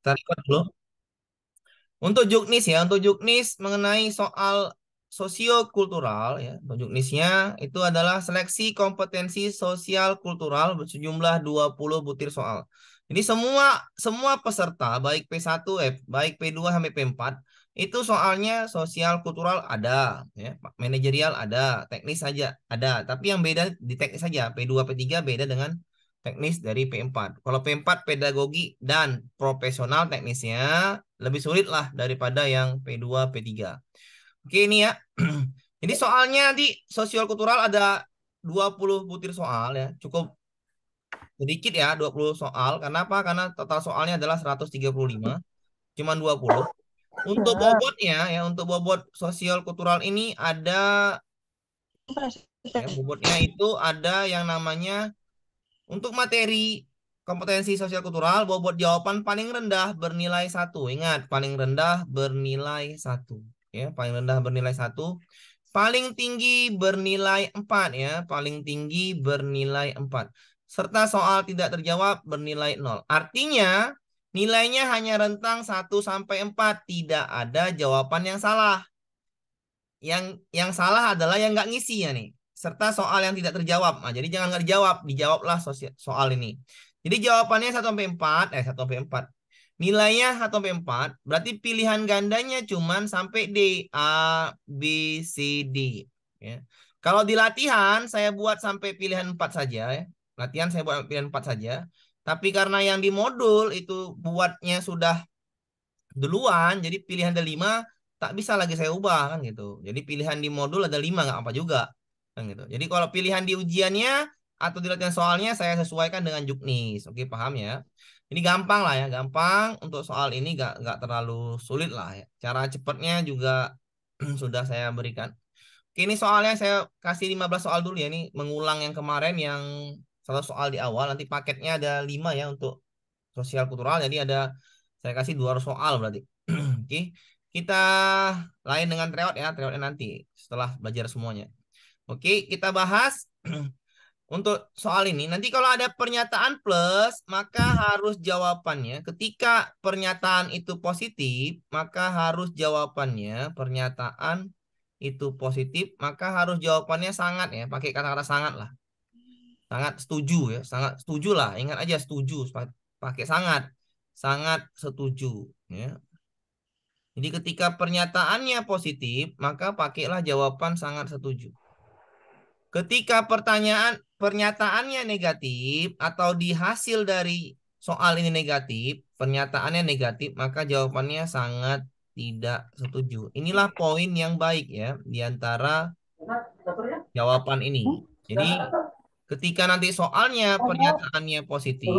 Kita record dulu. Untuk juknis ya, untuk juknis mengenai soal sosiokultural ya. Untuk juknisnya itu adalah seleksi kompetensi sosial kultural sejumlah 20 butir soal. Jadi semua semua peserta baik P1 eh, baik P2 sampai P4 itu soalnya sosial kultural ada ya, manajerial ada, teknis saja ada, tapi yang beda di teknis saja P2 P3 beda dengan teknis dari P4. Kalau P4 pedagogi dan profesional teknisnya lebih sulit lah daripada yang P2, P3. Oke ini ya. Jadi soalnya di sosial kultural ada 20 butir soal ya. Cukup sedikit ya 20 soal. Kenapa? Karena total soalnya adalah 135. Cuman 20. Untuk iya. bobotnya ya, untuk bobot sosial kultural ini ada ya, bobotnya itu ada yang namanya untuk materi kompetensi sosial kultural, bobot jawaban paling rendah bernilai satu. Ingat, paling rendah bernilai satu. Ya, paling rendah bernilai satu. Paling tinggi bernilai empat ya, paling tinggi bernilai empat. Serta soal tidak terjawab bernilai nol. Artinya nilainya hanya rentang satu sampai empat, tidak ada jawaban yang salah. Yang yang salah adalah yang nggak ngisi ya nih serta soal yang tidak terjawab. Nah, jadi jangan nggak dijawab, dijawablah soal ini. Jadi jawabannya 1 sampai 4, eh 1 sampai 4. Nilainya 1 sampai 4, berarti pilihan gandanya cuma sampai D, A, B, C, D. Ya. Kalau di latihan, saya buat sampai pilihan 4 saja. Ya. Latihan saya buat pilihan 4 saja. Tapi karena yang di modul itu buatnya sudah duluan, jadi pilihan ada 5, tak bisa lagi saya ubah kan gitu. Jadi pilihan di modul ada 5, nggak apa juga. Kan gitu. Jadi kalau pilihan di ujiannya atau di latihan soalnya saya sesuaikan dengan juknis. Oke, paham ya? Ini gampang lah ya, gampang untuk soal ini gak, gak terlalu sulit lah ya. Cara cepatnya juga sudah saya berikan. Oke, ini soalnya saya kasih 15 soal dulu ya. Ini mengulang yang kemarin yang satu soal di awal. Nanti paketnya ada 5 ya untuk sosial kultural. Jadi ada saya kasih 200 soal berarti. Oke, kita lain dengan tryout ya, tryoutnya nanti setelah belajar semuanya. Oke, kita bahas untuk soal ini. Nanti kalau ada pernyataan plus, maka harus jawabannya. Ketika pernyataan itu positif, maka harus jawabannya pernyataan itu positif, maka harus jawabannya sangat ya. Pakai kata-kata sangat lah. Sangat setuju ya, sangat setuju lah. Ingat aja setuju, pakai sangat. Sangat setuju ya. Jadi ketika pernyataannya positif, maka pakailah jawaban sangat setuju. Ketika pertanyaan pernyataannya negatif atau dihasil dari soal ini negatif, pernyataannya negatif, maka jawabannya sangat tidak setuju. Inilah poin yang baik ya di antara jawaban ini. Jadi ketika nanti soalnya pernyataannya positif,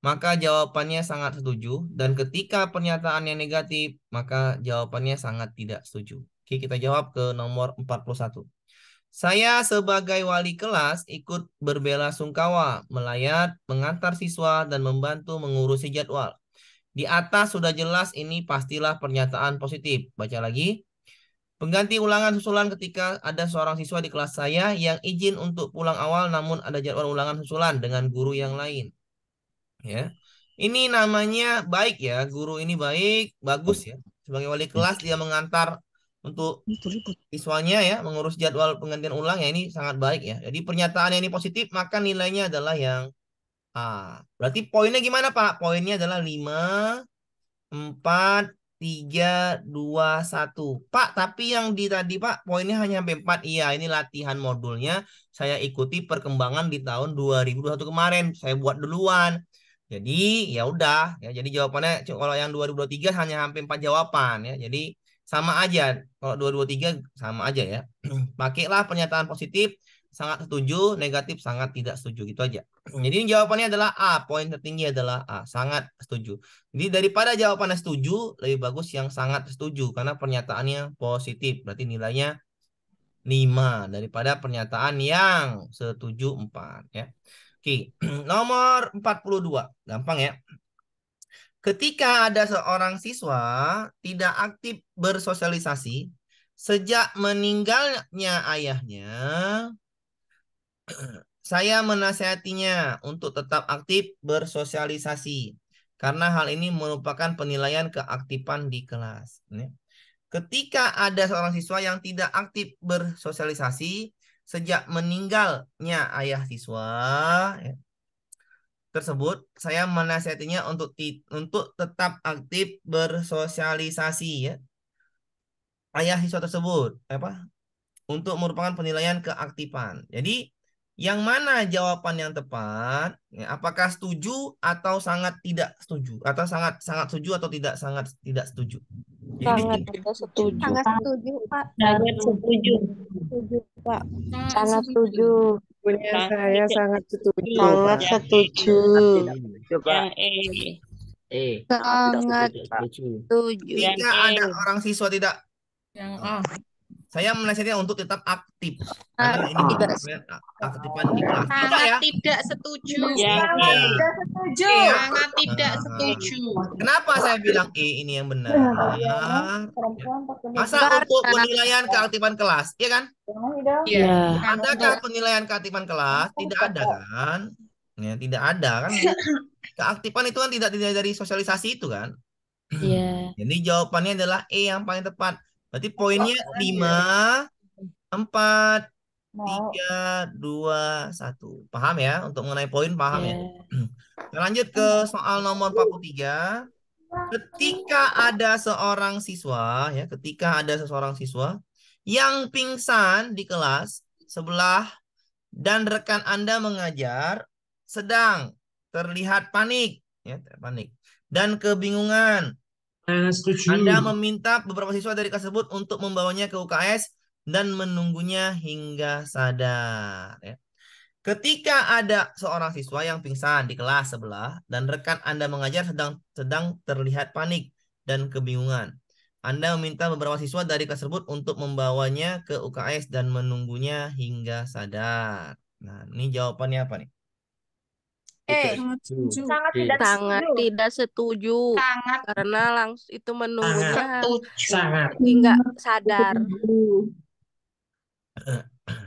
maka jawabannya sangat setuju dan ketika pernyataannya negatif maka jawabannya sangat tidak setuju. Oke, kita jawab ke nomor 41. Saya sebagai wali kelas ikut berbela sungkawa, melayat, mengantar siswa, dan membantu mengurusi jadwal. Di atas sudah jelas ini pastilah pernyataan positif. Baca lagi. Pengganti ulangan susulan ketika ada seorang siswa di kelas saya yang izin untuk pulang awal namun ada jadwal ulangan susulan dengan guru yang lain. Ya. Ini namanya baik ya, guru ini baik, bagus ya. Sebagai wali kelas dia mengantar untuk siswanya ya mengurus jadwal penggantian ulang ya ini sangat baik ya. Jadi pernyataannya ini positif maka nilainya adalah yang A. Berarti poinnya gimana Pak? Poinnya adalah 5 4 3 2 1. Pak, tapi yang di tadi Pak poinnya hanya sampai 4. Iya, ini latihan modulnya saya ikuti perkembangan di tahun 2021 kemarin. Saya buat duluan. Jadi ya udah ya. Jadi jawabannya kalau yang 2023 hanya hampir 4 jawaban ya. Jadi sama aja. Kalau dua dua tiga sama aja ya. Hmm. Pakailah pernyataan positif sangat setuju, negatif sangat tidak setuju gitu aja. Hmm. Jadi jawabannya adalah A, poin tertinggi adalah A, sangat setuju. Jadi daripada jawabannya setuju, lebih bagus yang sangat setuju karena pernyataannya positif, berarti nilainya 5 daripada pernyataan yang setuju 4 ya. Oke, nomor 42, gampang ya. Ketika ada seorang siswa tidak aktif bersosialisasi sejak meninggalnya ayahnya, saya menasihatinya untuk tetap aktif bersosialisasi karena hal ini merupakan penilaian keaktifan di kelas. Ketika ada seorang siswa yang tidak aktif bersosialisasi sejak meninggalnya ayah siswa, ya, tersebut, saya menasihatinya untuk untuk tetap aktif bersosialisasi ya. Ayah siswa tersebut apa? Untuk merupakan penilaian keaktifan. Jadi yang mana jawaban yang tepat? Ya, apakah setuju atau sangat tidak setuju atau sangat sangat setuju atau tidak sangat tidak setuju? Jadi, sangat tidak setuju. Sangat setuju, Pak. Sangat setuju. Setuju, Pak. Sangat setuju. setuju. Punya nah, saya sangat setuju. Sangat setuju. Coba. eh Sangat setuju. Jika ada orang siswa tidak yang A saya menasihatnya untuk tetap aktif. Karena ini kita. Sangat ya? tidak setuju. Ya. tidak setuju. Sangat ya, tidak ya. Ah. setuju. Kenapa saya bilang E ini yang benar? Ya. Ah. ya. Masa untuk penilaian keaktifan kelas, iya kan? Iya. Adakah penilaian keaktifan kelas? Tidak ada kan? Ya, tidak ada kan? Keaktifan itu kan tidak tidak dari sosialisasi itu kan? Iya. Jadi jawabannya adalah E yang paling tepat Berarti poinnya 5, 4, 3, 2, 1. Paham ya? Untuk mengenai poin paham ya? Kita lanjut ke soal nomor 43. Ketika ada seorang siswa, ya, ketika ada seseorang siswa yang pingsan di kelas sebelah dan rekan Anda mengajar sedang terlihat panik, ya, panik dan kebingungan Eh, Anda meminta beberapa siswa dari kelas tersebut untuk membawanya ke UKS dan menunggunya hingga sadar. Ya. Ketika ada seorang siswa yang pingsan di kelas sebelah dan rekan Anda mengajar sedang sedang terlihat panik dan kebingungan. Anda meminta beberapa siswa dari kelas tersebut untuk membawanya ke UKS dan menunggunya hingga sadar. Nah, ini jawabannya apa nih? Gitu eh, ya. sangat tidak sangat setuju. tidak setuju. Sangat karena langsung itu menunggu sangat Tidak sadar.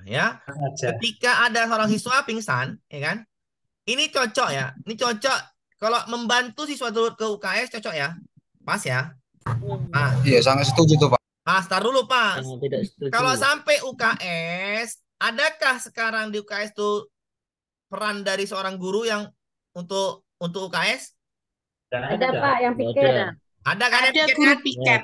Ya, ketika ada seorang siswa pingsan, ya kan? Ini cocok ya, ini cocok kalau membantu siswa turut ke UKS cocok ya, pas ya. Nah. Iya, sangat setuju tuh Pak. Ah, taruh dulu Pak. Kalau sampai UKS, adakah sekarang di UKS tuh peran dari seorang guru yang untuk untuk UKS? Ada, ada Pak yang pikir. Ada, kan ada kan ada piket.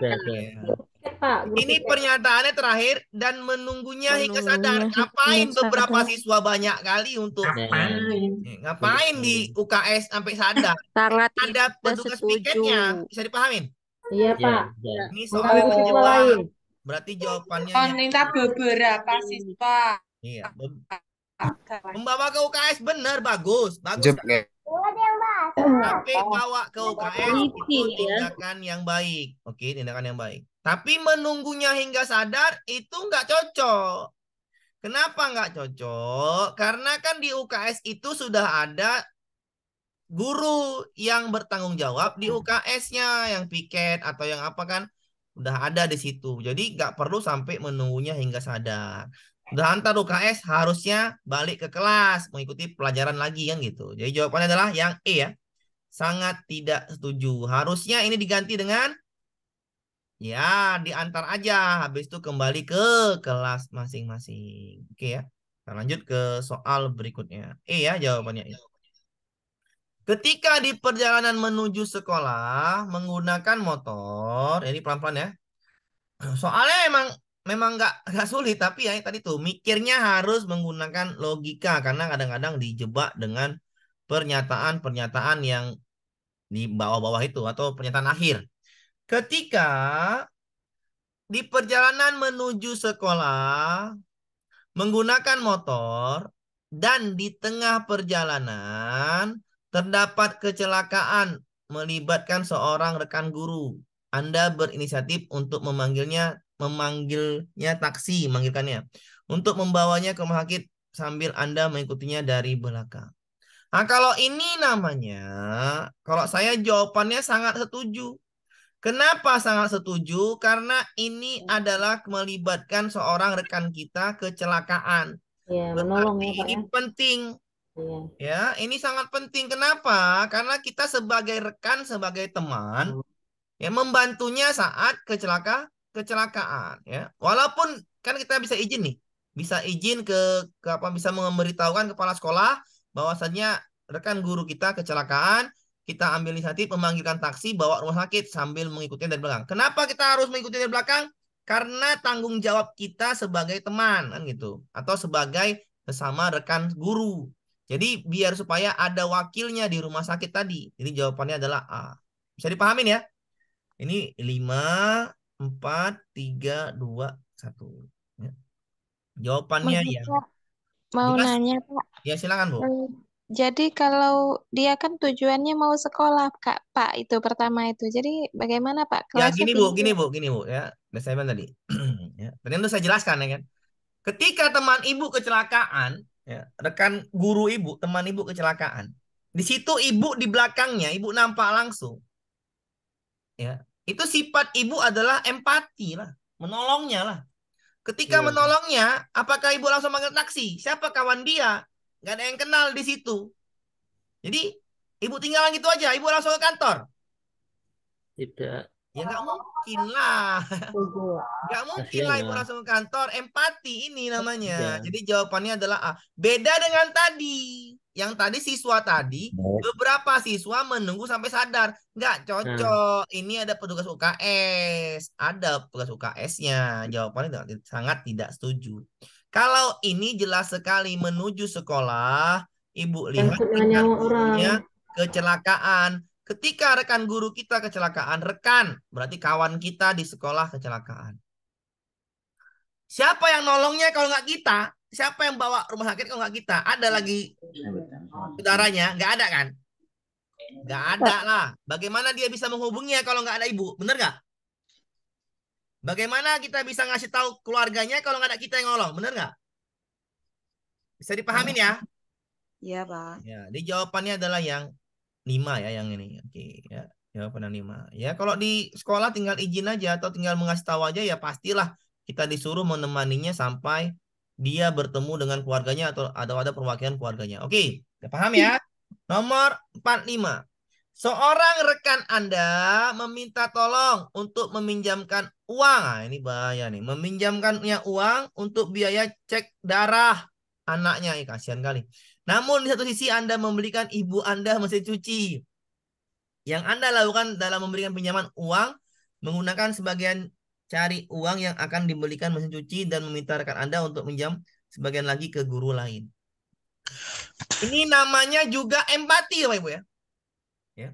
Pak, ini pernyataannya terakhir dan menunggunya hingga sadar. Ngapain iya, beberapa siswa banyak kali untuk ngapain? Ngapain iya, di UKS sampai sadar? Sangat ada petugas piketnya. Bisa dipahami iya, iya, Pak. Ini soal menjebak. Berarti jawabannya Meminta ya. beberapa siswa. Iya, Membawa ke UKS bener bagus, bagus. Kan? Tapi bawa ke UKS itu tindakan yang baik. Oke, tindakan yang baik. Tapi menunggunya hingga sadar itu nggak cocok. Kenapa nggak cocok? Karena kan di UKS itu sudah ada guru yang bertanggung jawab di UKS-nya, yang piket atau yang apa kan udah ada di situ. Jadi nggak perlu sampai menunggunya hingga sadar hantar UKS harusnya balik ke kelas mengikuti pelajaran lagi yang gitu. Jadi jawabannya adalah yang E ya. Sangat tidak setuju. Harusnya ini diganti dengan ya diantar aja habis itu kembali ke kelas masing-masing. Oke ya. Kita lanjut ke soal berikutnya. E ya jawabannya E. Ketika di perjalanan menuju sekolah menggunakan motor, jadi ya, pelan-pelan ya. Soalnya emang memang nggak nggak sulit tapi ya tadi tuh mikirnya harus menggunakan logika karena kadang-kadang dijebak dengan pernyataan-pernyataan yang di bawah-bawah itu atau pernyataan akhir. Ketika di perjalanan menuju sekolah menggunakan motor dan di tengah perjalanan terdapat kecelakaan melibatkan seorang rekan guru. Anda berinisiatif untuk memanggilnya memanggilnya taksi, manggilkannya, untuk membawanya ke rumah sakit sambil Anda mengikutinya dari belakang. Nah, kalau ini namanya, kalau saya jawabannya sangat setuju. Kenapa sangat setuju? Karena ini hmm. adalah melibatkan seorang rekan kita kecelakaan. Ya, menolong ya, Ini ya? penting. Ya. ya, ini sangat penting. Kenapa? Karena kita sebagai rekan, sebagai teman, hmm. ya membantunya saat kecelakaan kecelakaan ya. Walaupun kan kita bisa izin nih, bisa izin ke, ke apa bisa memberitahukan kepala sekolah bahwasannya rekan guru kita kecelakaan, kita ambil inisiatif memanggilkan taksi bawa rumah sakit sambil mengikutinya dari belakang. Kenapa kita harus mengikuti dari belakang? Karena tanggung jawab kita sebagai teman kan gitu atau sebagai sesama rekan guru. Jadi biar supaya ada wakilnya di rumah sakit tadi. Jadi jawabannya adalah A. Bisa dipahamin ya? Ini lima Empat, tiga, dua, satu. Ya. Jawabannya Maksud, ya. mau Jelas? nanya, Pak. Ya, silakan, Bu. Eh, jadi kalau dia kan tujuannya mau sekolah, Kak, Pak, itu pertama itu. Jadi bagaimana, Pak? Kelas ya, gini, Bu, gini, Bu, gini, Bu, ya. saya bilang tadi. ya. Tadi itu saya jelaskan, ya kan. Ketika teman ibu kecelakaan, ya, rekan guru ibu, teman ibu kecelakaan. Di situ ibu di belakangnya, ibu nampak langsung. Ya, itu sifat ibu adalah empati lah, menolongnya lah. Ketika yeah. menolongnya, apakah ibu langsung manggil taksi? Siapa kawan dia? Gak ada yang kenal di situ. Jadi ibu tinggal gitu aja, ibu langsung ke kantor. Tidak. Ya nggak mungkin lah. Nggak mungkin lah ibu langsung ke kantor. Empati ini namanya. Iya. Jadi jawabannya adalah A. Beda dengan tadi. Yang tadi siswa tadi, beberapa siswa menunggu sampai sadar. Nggak cocok. Hmm. Ini ada petugas UKS. Ada petugas UKS-nya. Jawabannya sangat tidak setuju. Kalau ini jelas sekali menuju sekolah, ibu lihat orangnya kecelakaan Ketika rekan guru kita kecelakaan, rekan berarti kawan kita di sekolah kecelakaan. Siapa yang nolongnya kalau nggak kita? Siapa yang bawa rumah sakit kalau nggak kita? Ada lagi saudaranya? Nggak ada kan? Nggak ada lah. Bagaimana dia bisa menghubunginya kalau nggak ada ibu? Bener nggak? Bagaimana kita bisa ngasih tahu keluarganya kalau nggak ada kita yang nolong? Bener nggak? Bisa dipahamin ya? Iya, Pak. Ya, di jawabannya adalah yang lima ya yang ini. Oke, ya. ya Jawaban lima. Ya, kalau di sekolah tinggal izin aja atau tinggal mengasih tahu aja ya pastilah kita disuruh menemaninya sampai dia bertemu dengan keluarganya atau ada ada perwakilan keluarganya. Oke, udah paham ya? Nomor 45. Seorang rekan Anda meminta tolong untuk meminjamkan uang. Nah, ini bahaya nih. Meminjamkannya uang untuk biaya cek darah anaknya. Eh, kasihan kali. Namun di satu sisi Anda memberikan ibu Anda mesin cuci. Yang Anda lakukan dalam memberikan pinjaman uang menggunakan sebagian cari uang yang akan dibelikan mesin cuci dan meminta rekan Anda untuk menjam sebagian lagi ke guru lain. Ini namanya juga empati, Bapak Ibu ya. ya.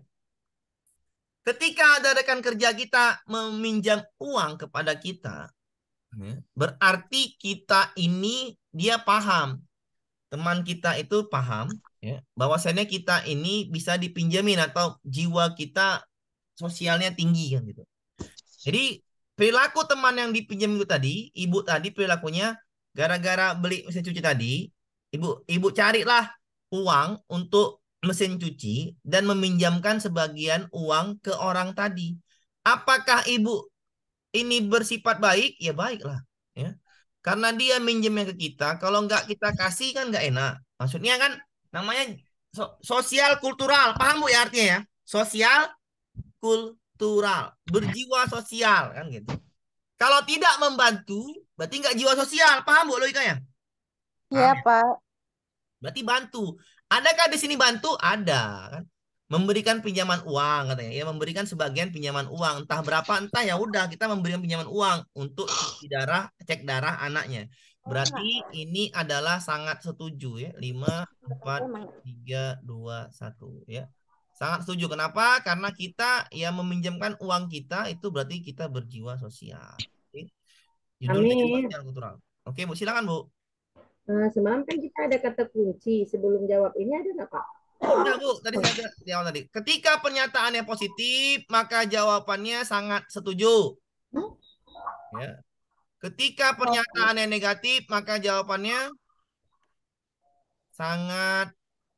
Ketika ada rekan kerja kita meminjam uang kepada kita, ya, berarti kita ini dia paham teman kita itu paham ya, bahwasannya kita ini bisa dipinjamin atau jiwa kita sosialnya tinggi kan gitu. Jadi perilaku teman yang dipinjam itu tadi, ibu tadi perilakunya gara-gara beli mesin cuci tadi, ibu ibu carilah uang untuk mesin cuci dan meminjamkan sebagian uang ke orang tadi. Apakah ibu ini bersifat baik? Ya baiklah, ya. Karena dia minjemnya ke kita, kalau nggak kita kasih kan nggak enak. Maksudnya kan namanya so sosial kultural. Paham Bu ya artinya ya? Sosial kultural. Berjiwa sosial kan gitu. Kalau tidak membantu, berarti nggak jiwa sosial. Paham Bu logikanya? Iya, ya? Pak. Berarti bantu. Adakah di sini bantu? Ada kan memberikan pinjaman uang katanya ya memberikan sebagian pinjaman uang entah berapa entah ya udah kita memberikan pinjaman uang untuk cuci darah cek darah anaknya berarti iya. ini adalah sangat setuju ya lima empat tiga dua satu ya sangat setuju kenapa karena kita ya meminjamkan uang kita itu berarti kita berjiwa sosial oke judulnya jiwa kultural oke bu silakan bu eh, semalam kan kita ada kata kunci sebelum jawab ini ada nggak pak Nah, Bu, tadi saya di awal tadi. Ketika pernyataannya positif, maka jawabannya sangat setuju. Hmm? Ya. Ketika pernyataannya negatif, maka jawabannya sangat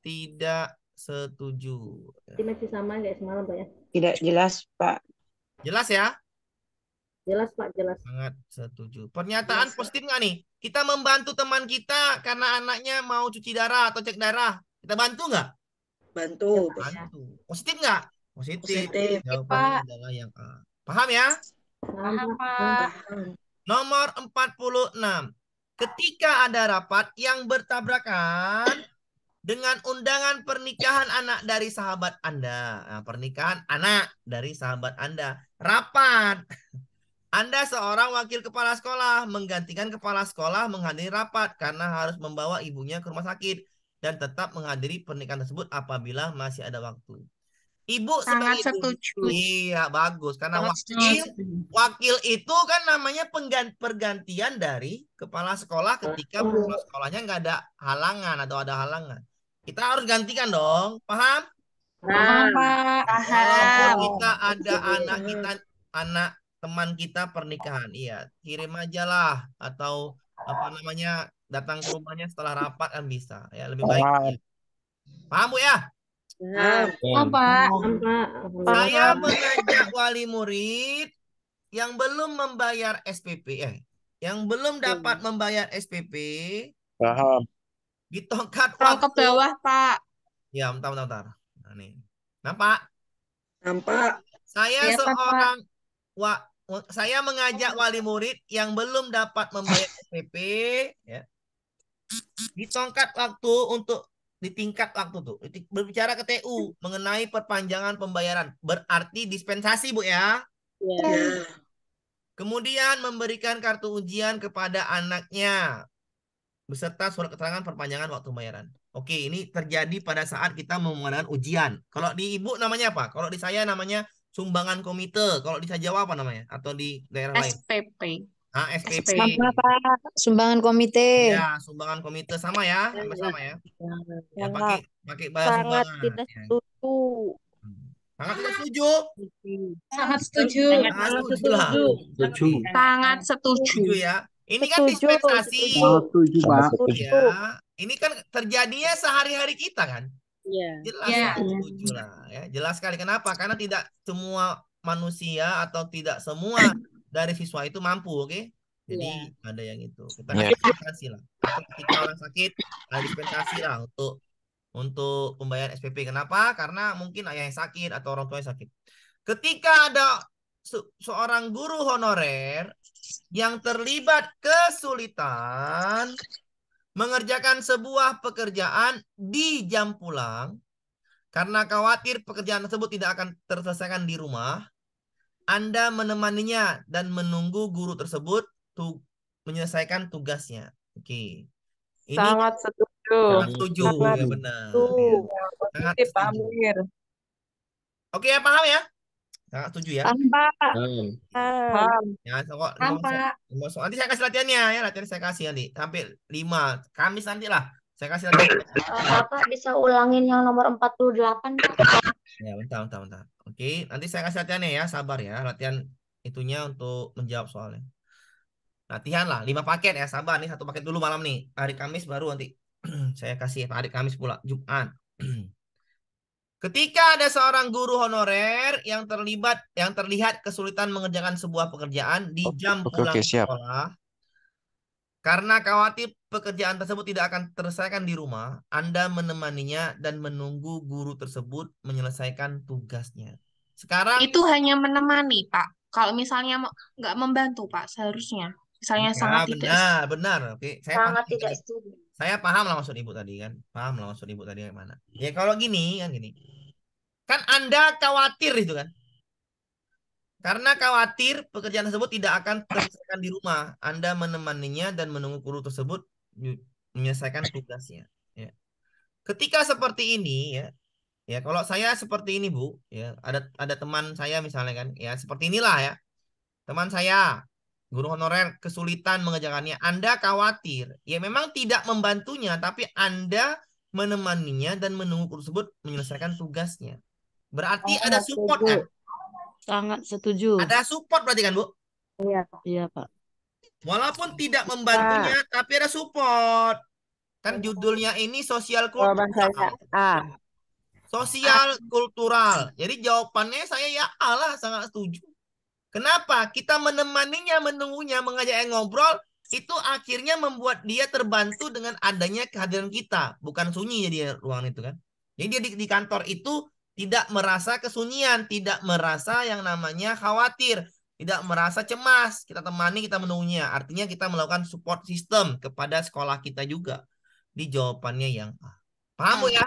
tidak setuju. Masih sama kayak semalam, Pak ya. Tidak jelas, Pak. Jelas ya? Jelas, Pak, jelas. Sangat setuju. Pernyataan jelas, positif nggak nih? Kita membantu teman kita karena anaknya mau cuci darah atau cek darah. Kita bantu nggak? bantu. Ya, bantu. Positif nggak? Positif. Positif. Jawabannya adalah yang A. Paham ya? Paham, Pak. Nomor 46. Ketika ada rapat yang bertabrakan dengan undangan pernikahan anak dari sahabat Anda. Nah, pernikahan anak dari sahabat Anda. Rapat. Anda seorang wakil kepala sekolah menggantikan kepala sekolah menghadiri rapat karena harus membawa ibunya ke rumah sakit dan tetap menghadiri pernikahan tersebut apabila masih ada waktu. Ibu Sangat setuju. Iya, bagus karena Sangat wakil setuju. wakil itu kan namanya pergantian dari kepala sekolah ketika kepala sekolahnya nggak ada halangan atau ada halangan. Kita harus gantikan dong, paham? Paham, Pak. kita ada anak kita anak teman kita pernikahan, iya, kirim aja lah atau apa namanya datang ke rumahnya setelah rapat kan bisa ya lebih baik paham, bu ya paham, pak saya mengajak wali murid yang belum membayar SPP ya eh, yang belum dapat iya. membayar SPP paham di tongkat ke bawah pak ya bentar bentar, bentar. Nah, nih nampak nampak saya ya, seorang wa saya mengajak wali murid yang belum dapat membayar SPP ya ditongkat waktu untuk ditingkat waktu tuh berbicara ke TU mengenai perpanjangan pembayaran berarti dispensasi bu ya. Yeah. Iya. Kemudian memberikan kartu ujian kepada anaknya beserta surat keterangan perpanjangan waktu pembayaran. Oke, ini terjadi pada saat kita mengadakan ujian. Kalau di ibu namanya apa? Kalau di saya namanya sumbangan komite. Kalau di saya jawab apa namanya? Atau di daerah SPP. lain? SPP. Ah, SPP. Sama, Pak. Sumbangan komite. Ya, sumbangan komite sama ya, sama-sama ya. Ya, pakai pakai bahasa sumbangan. Sangat tidak ya. setuju. Hmm. Sangat tidak setuju. Sangat setuju. Sangat setuju. Setuju. Sangat setuju. Setuju ya. Ini kan dispensasi. Setuju, Pak. Ya. Ini kan terjadinya sehari-hari kita kan. Iya. Jelas ya. setuju lah ya. Jelas sekali kenapa? Karena tidak semua manusia atau tidak semua dari siswa itu mampu, oke? Okay? Jadi yeah. ada yang itu. Kita yeah. dispensasi lah. Ketika orang sakit, ada dispensasi lah untuk untuk pembayaran SPP. Kenapa? Karena mungkin ayah yang sakit atau orang tua yang sakit. Ketika ada se seorang guru honorer yang terlibat kesulitan mengerjakan sebuah pekerjaan di jam pulang karena khawatir pekerjaan tersebut tidak akan terselesaikan di rumah anda menemaninya dan menunggu guru tersebut tu menyelesaikan tugasnya. Oke. Okay. Ini sangat setuju. Sangat setuju, sangat ya benar. Setuju. Sangat setuju. Pak Amir. Oke, ya paham ya? Sangat setuju ya. Paham, Paham. Ya, kok. Paham, Nanti saya kasih latihannya ya, latihan saya kasih nanti. Sampai lima Kamis nanti lah. Saya kasih lagi. Eh, Bapak bisa ulangin yang nomor 48, Pak. Ya, bentar, bentar, bentar. Oke, nanti saya kasih latihannya ya, sabar ya. Latihan itunya untuk menjawab soalnya. Latihan lah, lima paket ya, sabar nih. Satu paket dulu malam nih. Hari Kamis baru nanti saya kasih ya, hari Kamis pula, Jumat. Ketika ada seorang guru honorer yang terlibat, yang terlihat kesulitan mengerjakan sebuah pekerjaan di oh, jam oke, pulang oke, siap. sekolah, karena khawatir pekerjaan tersebut tidak akan terselesaikan di rumah, Anda menemaninya dan menunggu guru tersebut menyelesaikan tugasnya. Sekarang itu hanya menemani, Pak. Kalau misalnya nggak membantu, Pak, seharusnya. Misalnya ya, sangat benar, tidak. Benar, Oke, saya sangat paham. tidak setuju. Saya paham lah maksud Ibu tadi kan. Paham lah maksud Ibu tadi yang mana. Ya kalau gini kan gini. Kan Anda khawatir itu kan. Karena khawatir pekerjaan tersebut tidak akan terselesaikan di rumah, Anda menemaninya dan menunggu guru tersebut menyelesaikan tugasnya. Ya. Ketika seperti ini, ya, ya kalau saya seperti ini bu, ya ada ada teman saya misalnya kan, ya seperti inilah ya, teman saya guru honorer kesulitan mengerjakannya, Anda khawatir, ya memang tidak membantunya, tapi Anda menemaninya dan menunggu guru tersebut menyelesaikan tugasnya. Berarti oh, ada support kan? Sangat setuju. Ada support berarti kan, Bu? Iya, iya, Pak. Walaupun tidak membantunya, nah. tapi ada support. Kan iya. judulnya ini sosial kultural. Ah. Sosial A. kultural. Jadi jawabannya saya ya Allah sangat setuju. Kenapa? Kita menemaninya, menunggunya, mengajaknya ngobrol, itu akhirnya membuat dia terbantu dengan adanya kehadiran kita. Bukan sunyi jadi ruangan itu kan. Jadi dia di, di kantor itu tidak merasa kesunyian, tidak merasa yang namanya khawatir, tidak merasa cemas. Kita temani, kita menunggunya. Artinya kita melakukan support system kepada sekolah kita juga. Di jawabannya yang A. Paham Bu ya?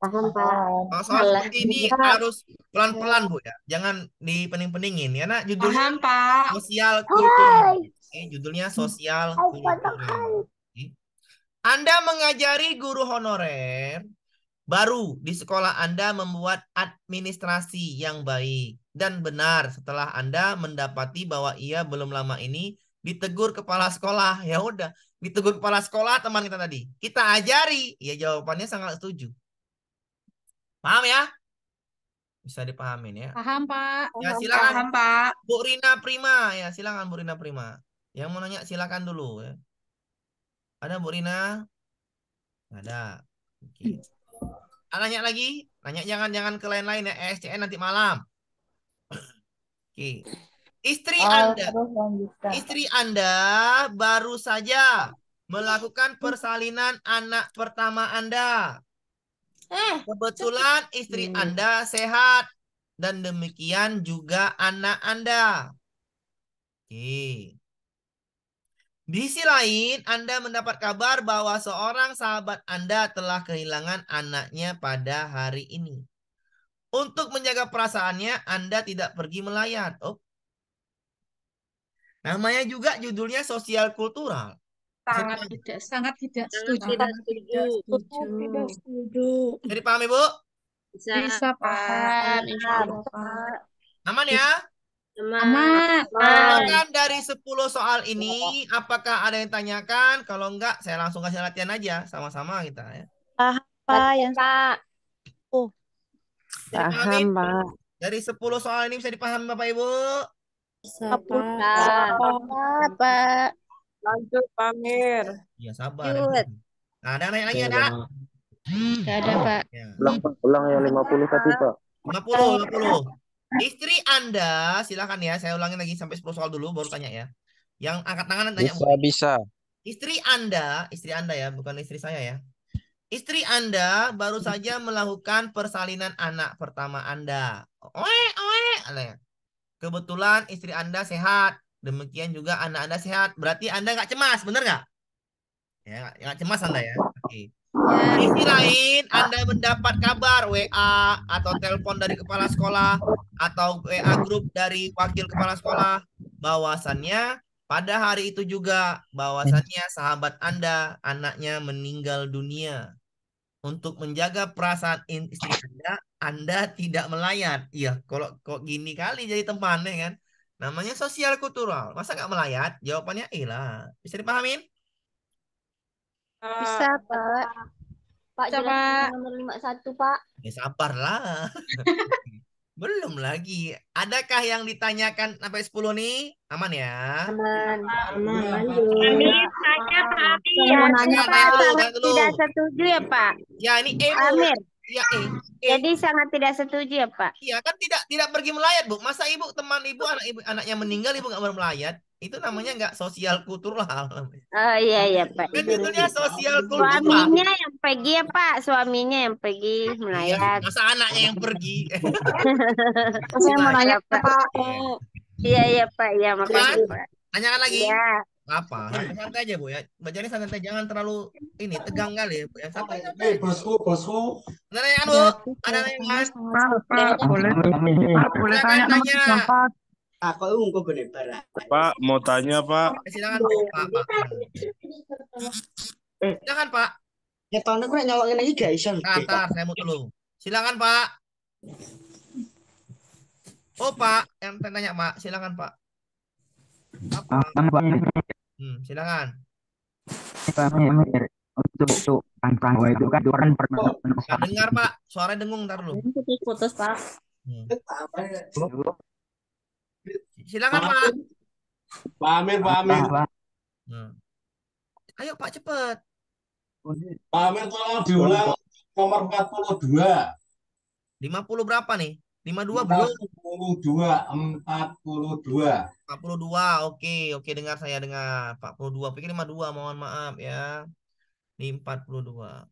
Paham, pak. Oh, soal seperti ini iya. harus pelan-pelan Bu ya. Jangan dipening-peningin ya nak. Judulnya paham, Pak. Sosial kultur. Oke, judulnya sosial kultur. Anda mengajari guru honorer baru di sekolah Anda membuat administrasi yang baik dan benar setelah Anda mendapati bahwa ia belum lama ini ditegur kepala sekolah. Ya udah, ditegur kepala sekolah teman kita tadi. Kita ajari. Ya jawabannya sangat setuju. Paham ya? Bisa dipahamin ya. Paham, Pak. Ya, silakan. Paham, Pak. Bu Rina Prima. Ya, silakan Bu Rina Prima. Yang mau nanya silakan dulu ya. Ada Bu Rina? Ada. Oke. Okay. Ah, nanya lagi? Nanya jangan-jangan ke lain-lain ya, SCN nanti malam. Oke. Okay. Istri oh, Anda, istri Anda baru saja melakukan persalinan anak pertama Anda. Eh, Kebetulan istri hmm. Anda sehat dan demikian juga anak Anda. Oke. Okay. Di sisi lain, Anda mendapat kabar bahwa seorang sahabat Anda telah kehilangan anaknya pada hari ini. Untuk menjaga perasaannya, Anda tidak pergi melayat. Oh. Namanya juga judulnya sosial kultural. Sangat tidak, sangat tidak setuju. tidak setuju. tidak setuju. Jadi paham Ibu? Bisa, Bisa paham. Bisa, Aman ya? Teman. Pertanyaan dari 10 soal ini, iya. apakah ada yang tanyakan? Kalau enggak, saya langsung kasih latihan aja. Sama-sama kita ya. Apa Yang... Pak. Oh. Paham, Pak. Oh. Dari 10 soal ini bisa dipahami Bapak Ibu? Bisa, Pak. Lanjut, Pamir. Iya sabar. Nah, ada yang nanya lagi, ada? Tidak hmm. ada, Pak. Ya. Ulang, ulang yang 50 tadi, Pak. 50, 50. Istri Anda, silakan ya. Saya ulangi lagi sampai 10 soal dulu, baru tanya ya. Yang angkat tangan dan tanya. Bisa, mungkin. bisa. Istri Anda, istri Anda ya, bukan istri saya ya. Istri Anda baru saja melakukan persalinan anak pertama Anda. Oe, oe. Kebetulan istri Anda sehat. Demikian juga anak Anda sehat. Berarti Anda nggak cemas, bener nggak? Ya, nggak cemas Anda ya. Oke. Iya. Di Sisi lain, Anda mendapat kabar WA atau telepon dari kepala sekolah atau WA grup dari wakil kepala sekolah bahwasannya pada hari itu juga bahwasannya sahabat Anda anaknya meninggal dunia. Untuk menjaga perasaan istri Anda, Anda tidak melayat. Iya, kalau kok gini kali jadi temannya kan. Namanya sosial kultural. Masa nggak melayat? Jawabannya iya. Bisa dipahamin? Bisa, eh, Pak. Pak, coba nomor satu Pak. Ya, sabar lah. Belum lagi. Adakah yang ditanyakan sampai sepuluh nih? Aman ya? Aman. aman. Amin. Tanya Pak Amin. Iya, ya, tidak setuju ya, Pak. Ya, ini eh, Amir. Ya, eh, eh. Jadi sangat tidak setuju ya, Pak. Iya, kan tidak tidak pergi melayat, Bu. Masa Ibu teman Ibu anak Ibu anaknya meninggal Ibu nggak mau melayat? itu namanya nggak sosial kultural Oh iya iya Pak. Kan iya, judulnya iya. sosial kultural. Suaminya yang pergi ya Pak, suaminya yang pergi iya. melayat. Masa anaknya yang pergi. Saya mau nanya Pak. Iya iya Pak, iya makasih Pak. Tanyakan lagi. Iya. Apa? Santai aja Bu ya. Bacanya santai, jangan terlalu ini tegang kali ya Bu ya. Santai aja. Bosku, bosku. Ya, Ada yang Bu? Ada yang Mas? Boleh. Boleh tanya. Aku ah, ngungkup bener barang. Pak, mau tanya Pak. Silakan Pak. Pak. Silakan Pak. Ya tahun aku nyolokin lagi gak iso. Tar, saya mau dulu. Silakan Pak. Oh Pak, yang tanya Pak, silakan Pak. Apa? Hmm, silakan. Pak, untuk untuk pantang itu kan orang pernah. Dengar Pak, suara dengung ntar lu. Putus Pak. Hmm. Silakan Pak. Pak Amir, Pak Amir. Hmm. Ayo Pak cepat. Pak Amir tolong diulang nomor 42. 50 berapa nih? 52 belum? 42, 42. 42, oke. Oke, dengar saya dengar. 42, pikir 52, mohon maaf ya. Ini 42.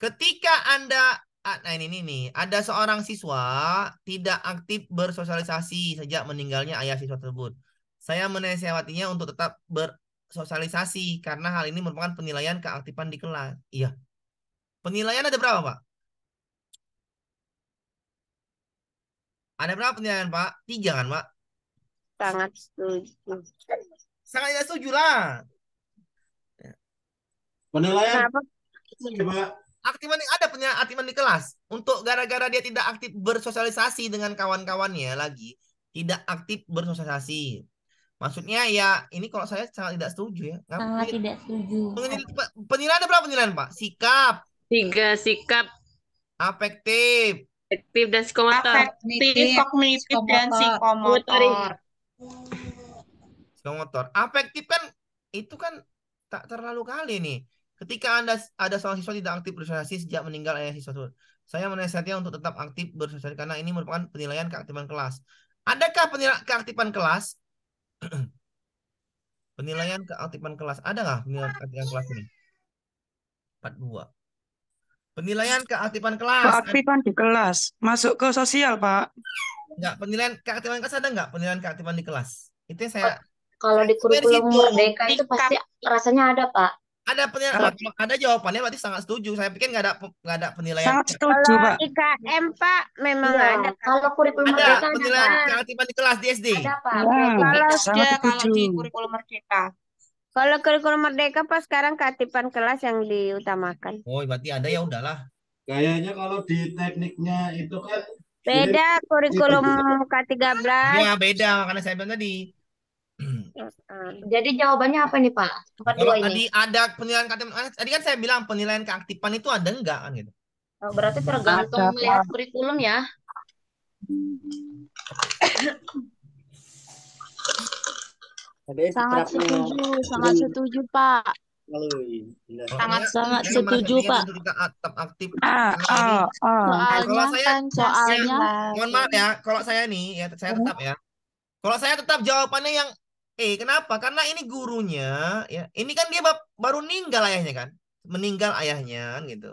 Ketika Anda Ah, nah ini, ini nih, ada seorang siswa tidak aktif bersosialisasi sejak meninggalnya ayah siswa tersebut. Saya menasihatinya untuk tetap bersosialisasi karena hal ini merupakan penilaian keaktifan di kelas. Iya. Penilaian ada berapa, Pak? Ada berapa penilaian, Pak? Tiga kan, Pak? Sangat setuju. Sangat tidak setuju lah. Penilaian. Kenapa? aktif ada punya aktif di kelas. Untuk gara-gara dia tidak aktif bersosialisasi dengan kawan-kawannya lagi, tidak aktif bersosialisasi. Maksudnya ya ini kalau saya sangat tidak setuju ya. sangat tidak setuju. Penilaian, penilaian ada berapa penilaian Pak? Sikap. Tiga sikap. Afektif. Afektif dan psikomotor. Afektif, kognitif dan psikomotor. Psikomotor. Afektif kan itu kan tak terlalu kali nih. Ketika Anda ada seorang siswa tidak aktif bersosialisasi sejak meninggal ayah siswa tersebut, saya menasihatinya untuk tetap aktif bersosialisasi karena ini merupakan penilaian keaktifan kelas. Adakah penilaian keaktifan kelas? penilaian keaktifan kelas. Ada nggak penilaian keaktifan kelas ini? dua Penilaian keaktifan kelas. Keaktifan di kelas. Masuk ke sosial, Pak. Enggak, penilaian keaktifan kelas ada nggak? Penilaian keaktifan di kelas. Itu saya... Kalau di kurikulum merdeka itu pasti rasanya ada, Pak ada penilaian ada jawabannya berarti sangat setuju saya pikir nggak ada nggak ada penilaian sangat setuju pak IKM pak memang iya, ada kalau kurikulum ada merdeka penilaian ada. di kelas dsd. ada pak ya, kalau iya, kalau di kurikulum merdeka kalau kurikulum merdeka pak sekarang kreatifan kelas yang diutamakan oh berarti ada ya udahlah kayaknya kalau di tekniknya itu kan beda kurikulum K13 ya beda karena saya bilang tadi Ehm, Jadi jawabannya apa nih Pak? Kalau tadi ini. ada penilaian keaktifan, eh, tadi kan saya bilang penilaian keaktifan itu ada enggak kan gitu? Oh, berarti tergantung ada, melihat Pak. kurikulum ya. sangat setuju, sangat setuju Pak. sangat sangat setuju Pak. aktif. Ah, ah, ah. Kalau saya, kan, soalnya, mohon maaf ya, kalau saya nih ya saya tetap ya. Kalau saya tetap jawabannya yang Eh, kenapa? Karena ini gurunya, ya. Ini kan dia baru meninggal ayahnya kan, meninggal ayahnya kan gitu.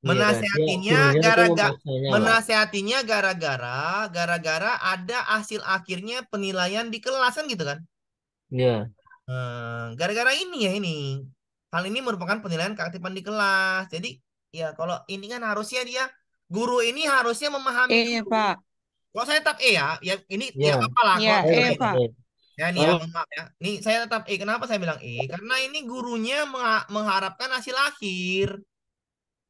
Iya, menasehatinya gara-gara, menasehatinya gara-gara, gara-gara ada hasil akhirnya penilaian di kelasan gitu kan? Iya. Hmm, gara-gara ini ya ini. Hal ini merupakan penilaian keaktifan di kelas. Jadi ya kalau ini kan harusnya dia guru ini harusnya memahami. Iya, e, Pak. Kalau saya tap E eh, ya, ya ini yeah. tidak apa lah. Iya, yeah, Pak. Ya ini oh. maaf ya. Nih saya tetap E. Kenapa saya bilang E? Karena ini gurunya mengharapkan hasil akhir.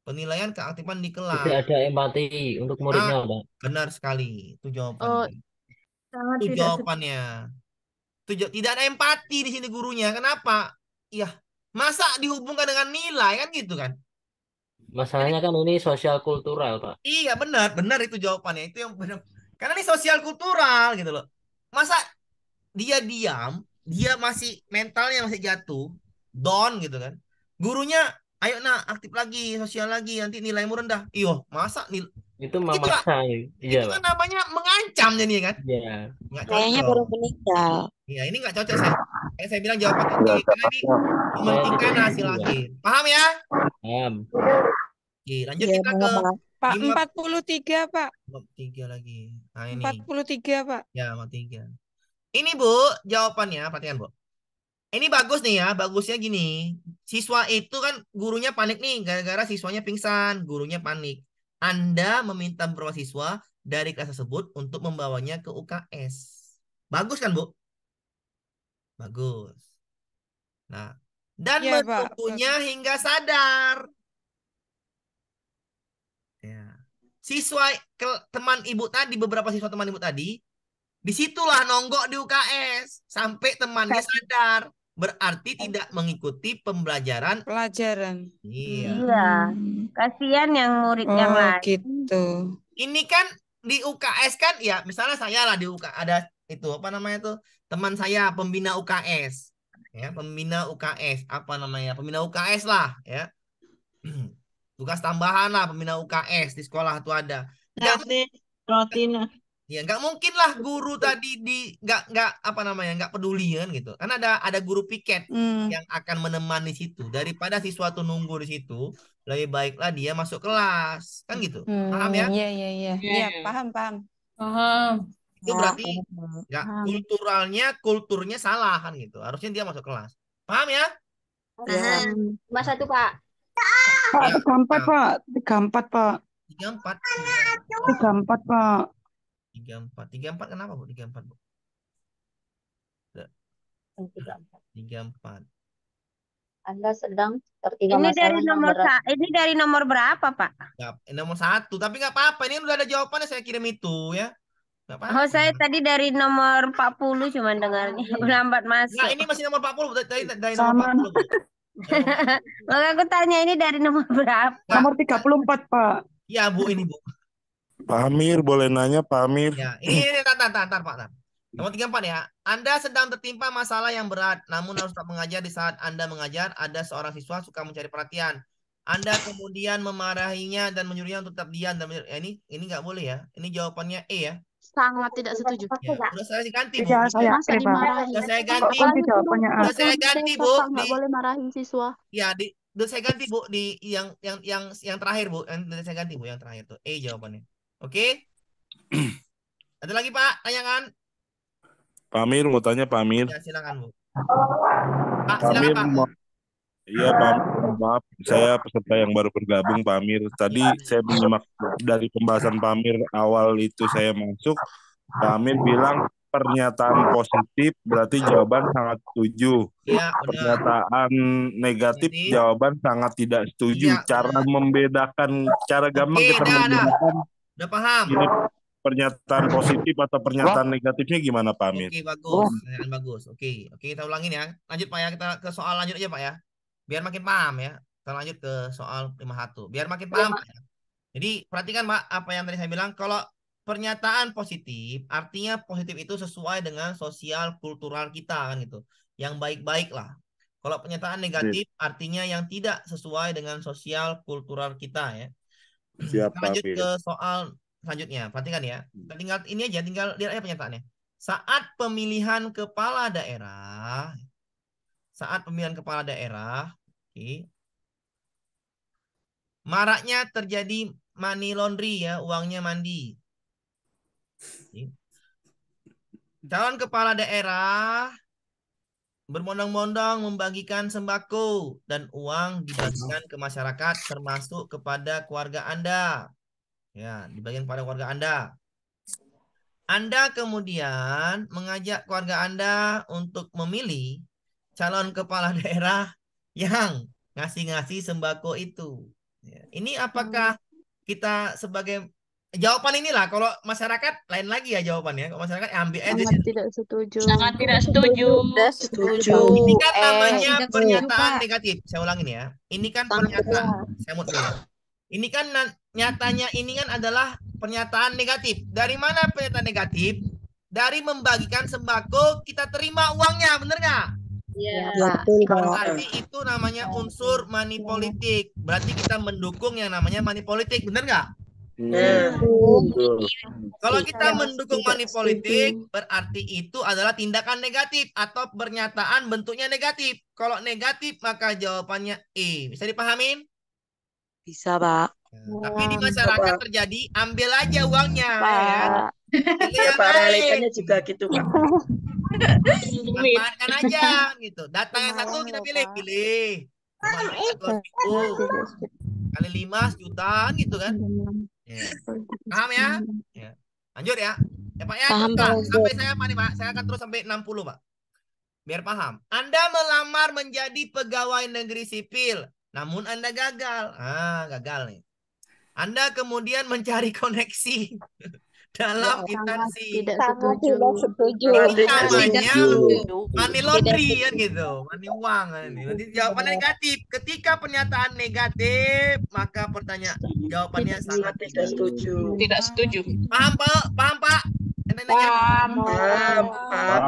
Penilaian keaktifan di kelas. Tidak ada empati untuk muridnya, Bang. Benar sekali. Itu jawabannya. Oh, itu tidak jawabannya. Itu tidak ada empati di sini gurunya. Kenapa? Iya. Masa dihubungkan dengan nilai kan gitu kan? Masalahnya kan ini sosial kultural, Pak. Iya, benar. Benar itu jawabannya. Itu yang benar. Karena ini sosial kultural gitu loh. Masa dia diam, dia masih mentalnya masih jatuh, down gitu kan. Gurunya, ayo nah aktif lagi, sosial lagi, nanti nilaimu rendah. Iyo, masa nil itu gitu mama itu, iya itu kan namanya mengancam jadi kan iya kayaknya baru meninggal iya ini nggak cocok saya kayak saya bilang jawaban ini karena ini mementingkan iya. hasil akhir paham ya paham Oke, lanjut ya, kita ke Pak puluh 43 Pak 43 lagi nah ini 43 Pak ya 43 ini Bu, jawabannya perhatikan Bu. Ini bagus nih ya, bagusnya gini. Siswa itu kan gurunya panik nih gara-gara siswanya pingsan, gurunya panik. Anda meminta beberapa siswa dari kelas tersebut untuk membawanya ke UKS. Bagus kan Bu? Bagus. Nah, dan ya, menunggunya hingga sadar. Ya. Siswa ke, teman ibu tadi, beberapa siswa teman ibu tadi Disitulah nonggok di UKS sampai temannya sadar berarti tidak mengikuti pembelajaran pelajaran. Iya. Hmm. Iya. Kasihan yang murid oh, yang lain. gitu. Ini kan di UKS kan ya misalnya saya lah di UK ada itu apa namanya tuh teman saya pembina UKS ya pembina UKS apa namanya pembina UKS lah ya tugas tambahan lah pembina UKS di sekolah tuh ada. Gak, Rotina. Ya nggak mungkin lah guru tadi di nggak nggak apa namanya nggak pedulian gitu. Karena ada ada guru piket hmm. yang akan menemani situ daripada siswa tuh nunggu di situ lebih baiklah dia masuk kelas kan gitu. Hmm. Paham ya? Hmm, iya, iya, iya iya iya. Iya paham paham. Paham. Itu berarti ya kulturalnya kulturnya salah kan gitu. Harusnya dia masuk kelas. Paham ya? Paham. Cuma iya. satu pak. Pak tiga empat pak tiga empat pak tiga empat tiga empat pak tiga empat tiga empat kenapa bu tiga empat bu tiga empat anda sedang tertinggal ini dari nomor berapa? ini dari nomor berapa pak ya, nomor satu tapi nggak apa-apa ini udah ada jawabannya saya kirim itu ya apa -apa. Oh saya tadi dari nomor 40 cuman dengarnya iya. lambat masuk. Nah ini masih nomor 40 dari, dari nomor 40. Maka aku tanya ini dari nomor berapa? Nomor 34 Pak. Iya, Bu ini Bu. Pak Amir boleh nanya Pak Amir. Ya, ini, ini tar, tar, tar, tar, Pak. Tar. Nomor 34 ya. Anda sedang tertimpa masalah yang berat, namun harus tetap mengajar di saat Anda mengajar, ada seorang siswa suka mencari perhatian. Anda kemudian memarahinya dan menyuruhnya untuk tetap diam dan ya, ini ini nggak boleh ya. Ini jawabannya E ya. Sangat tidak setuju. Ya, saya ganti, Bu. Ya, saya, dimarahi. saya ganti. Sudah saya ganti, Bu. Nggak boleh marahin siswa. Ya, di, sudah saya ganti, Bu, di yang yang yang yang terakhir, Bu. Yang saya ganti, Bu, yang terakhir tuh. E jawabannya. Oke? Okay? Ada lagi Pak, tanyakan? Pak Amir, mau tanya Pak Amir. Ya, silakan Bu. Pak, Pak silakan Amir, Pak. iya Pak, maaf saya peserta yang baru bergabung Pak Amir. Tadi iya. saya menyimak dari pembahasan Pak Amir awal itu saya masuk. Pak Amir bilang pernyataan positif berarti jawaban sangat setuju. Ya, Pernyataan negatif Jadi, jawaban sangat tidak setuju. Ya, cara membedakan cara gampang Oke, kita nah, membedakan nah. Udah paham? Ini pernyataan positif atau pernyataan negatifnya gimana Pak Amin? Oke, okay, bagus. Pernyataan bagus. Oke, okay. oke okay, kita ulangin ya. Lanjut Pak ya, kita ke soal lanjut aja Pak ya. Biar makin paham ya. Kita lanjut ke soal 51. Biar makin paham Pak ya. Jadi perhatikan Pak apa yang tadi saya bilang kalau pernyataan positif artinya positif itu sesuai dengan sosial kultural kita kan gitu. Yang baik-baik lah. Kalau pernyataan negatif iya. artinya yang tidak sesuai dengan sosial kultural kita ya. Siap, Lanjut ke soal selanjutnya. Perhatikan ya. Hmm. Tinggal ini aja, tinggal lihat aja pernyataannya. Saat pemilihan kepala daerah, saat pemilihan kepala daerah, okay, maraknya terjadi money laundry ya, uangnya mandi. Okay. Calon kepala daerah bermondong-mondong membagikan sembako dan uang dibagikan ke masyarakat termasuk kepada keluarga Anda. Ya, dibagikan kepada keluarga Anda. Anda kemudian mengajak keluarga Anda untuk memilih calon kepala daerah yang ngasih-ngasih sembako itu. Ya, ini apakah hmm. kita sebagai jawaban inilah kalau masyarakat lain lagi ya jawabannya kalau masyarakat ya, ambil aja sangat tidak setuju sangat tidak setuju tidak setuju ini kan eh, namanya kan pernyataan lupa. negatif saya ulangin ya ini kan pernyataan lupa. saya mau tanya ini kan nyatanya ini kan adalah pernyataan negatif dari mana pernyataan negatif dari membagikan sembako kita terima uangnya bener nggak Iya. Ya, Berarti itu namanya unsur money politik. Berarti kita mendukung yang namanya money politik, bener nggak? Nah, hmm, kalau kita mendukung money politik, berarti itu adalah tindakan negatif atau pernyataan bentuknya negatif. Kalau negatif maka jawabannya E. Bisa dipahamin? Bisa, Pak. Ya, tapi di masyarakat terjadi ambil aja uangnya Pak. ya. Pak, juga gitu, Pak. Manfaatkan aja gitu. Data yang satu kita pilih, pilih. Kali lima jutaan gitu kan. Yeah. Paham ya? Hmm. Yeah. Lanjut ya. Ya Pak ya, paham, Pak. sampai saya apa nih Pak? Saya akan terus sampai 60 Pak. Biar paham. Anda melamar menjadi pegawai negeri sipil, namun Anda gagal. Ah, gagal nih. Anda kemudian mencari koneksi dalam ya, instansi tidak setuju. tidak setuju namanya money laundry ya gitu money uang kan gitu. nanti negatif ketika pernyataan negatif maka pertanyaan jawabannya tidak sangat tidak setuju tidak setuju paham pak paham pak Pam, pam,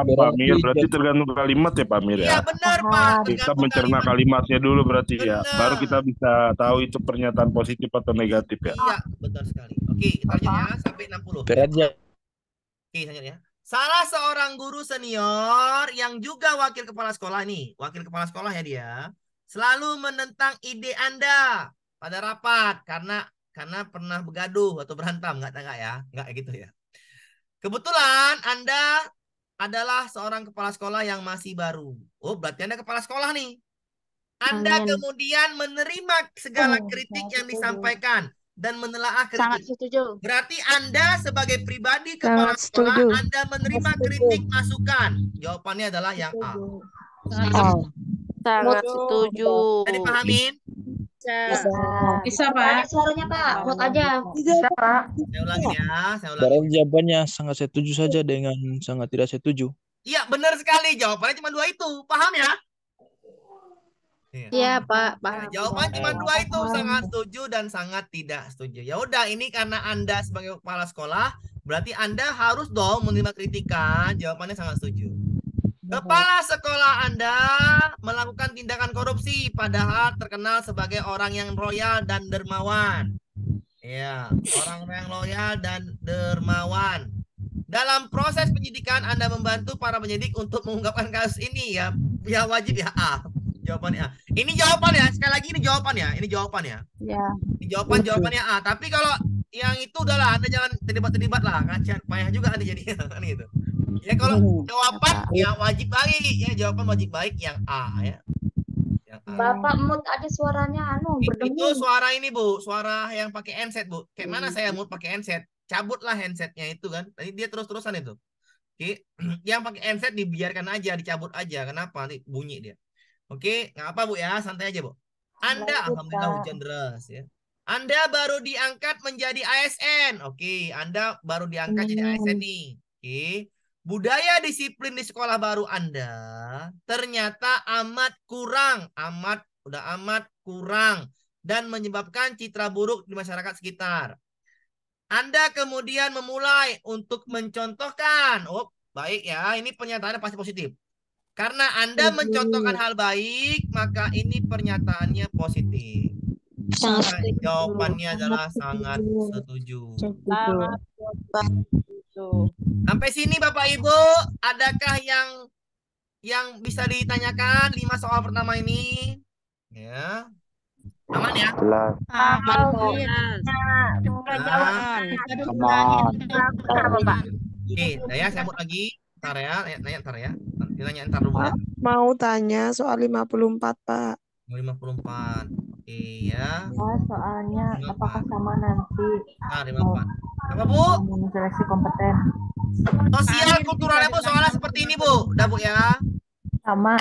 Pak Amir berarti tergantung kalimat ya Pak Amir ya. Iya benar Pak. Kita mencerna kalimatnya dulu berarti ya. Baru kita bisa tahu itu pernyataan positif atau negatif ya. Iya, benar sekali. Oke, kita lanjut ya sampai 60. Beratnya. Oke, lanjut ya. Salah seorang guru senior yang juga wakil kepala sekolah nih, wakil kepala sekolah ya dia, selalu menentang ide Anda pada rapat karena karena pernah bergaduh atau berantem, nggak tahu ya? Nggak gitu ya. Kebetulan Anda adalah seorang kepala sekolah yang masih baru. Oh, berarti Anda kepala sekolah nih. Anda kemudian menerima segala oh, kritik yang disampaikan dan menelaah kritik. Sangat setuju. Berarti Anda sebagai pribadi kepala Sangat sekolah setuju. Anda menerima kritik masukan. Jawabannya adalah yang A. Sangat oh. Sangat setuju. Bisa dipahamin? Bisa. Bisa, Pak. Ada suaranya, Pak. Mut aja. Bisa, Pak. Saya ulangi ya. Saya ulangi. jawabannya sangat setuju saja dengan sangat tidak setuju. Iya, benar sekali. Jawabannya cuma dua itu. Paham ya? Iya, iya Pak. Paham. Nah, jawaban cuma iya, dua itu, sangat setuju dan sangat tidak setuju. Ya udah, ini karena Anda sebagai kepala sekolah, berarti Anda harus dong menerima kritikan. Jawabannya sangat setuju. Kepala sekolah Anda melakukan tindakan korupsi padahal terkenal sebagai orang yang royal dan dermawan. Ya, orang yang loyal dan dermawan. Dalam proses penyidikan Anda membantu para penyidik untuk mengungkapkan kasus ini ya. Ya wajib ya ah jawabannya ya. Ini jawaban ya sekali lagi ini jawaban ya iya. ini jawaban Ya. Ini jawaban Betul. jawabannya A. Tapi kalau yang itu udahlah Anda jangan terlibat-terlibat lah, kacian payah juga Anda jadi kan gitu. Ya kalau hmm. jawaban ya wajib baik, ya jawaban wajib baik yang A ya. Yang A. Bapak mut ada suaranya anu berdengung. Itu suara ini Bu, suara yang pakai handset Bu. Kayak mana saya mut pakai handset? Cabutlah handsetnya itu kan. Tadi dia terus-terusan itu. Oke, yang pakai handset dibiarkan aja, dicabut aja. Kenapa? Nanti bunyi dia. Oke, nggak apa Bu ya, santai aja Bu. Anda alhamdulillah hujan deras ya. Anda baru diangkat menjadi ASN. Oke, Anda baru diangkat hmm. jadi ASN nih. Oke. Budaya disiplin di sekolah baru Anda ternyata amat kurang, amat udah amat kurang dan menyebabkan citra buruk di masyarakat sekitar. Anda kemudian memulai untuk mencontohkan. Oh, baik ya, ini pernyataannya pasti positif. Karena Anda iya. mencontohkan hal baik, maka ini pernyataannya positif. Sangat nah, jawabannya adalah sangat setuju. Sampai sini Bapak Ibu, adakah yang yang bisa ditanyakan lima soal pertama ini? Ya. Aman ya? Jelas. Aman. Aman. Iya. Aman. Oke, nah ya, saya Aman. lagi. Ntar ya, ya, nanya, ntar ya. kita nanya ntar dulu. Pak, mau tanya soal 54, Pak. 54. Oke ya. Ya, soalnya 54. apakah sama nanti? Ah, 54. Oh. Apa, Bu? Seleksi kompeten. Sosial oh, kulturalnya Bu soalnya seperti ini, Bu. Udah, Bu ya. Sama.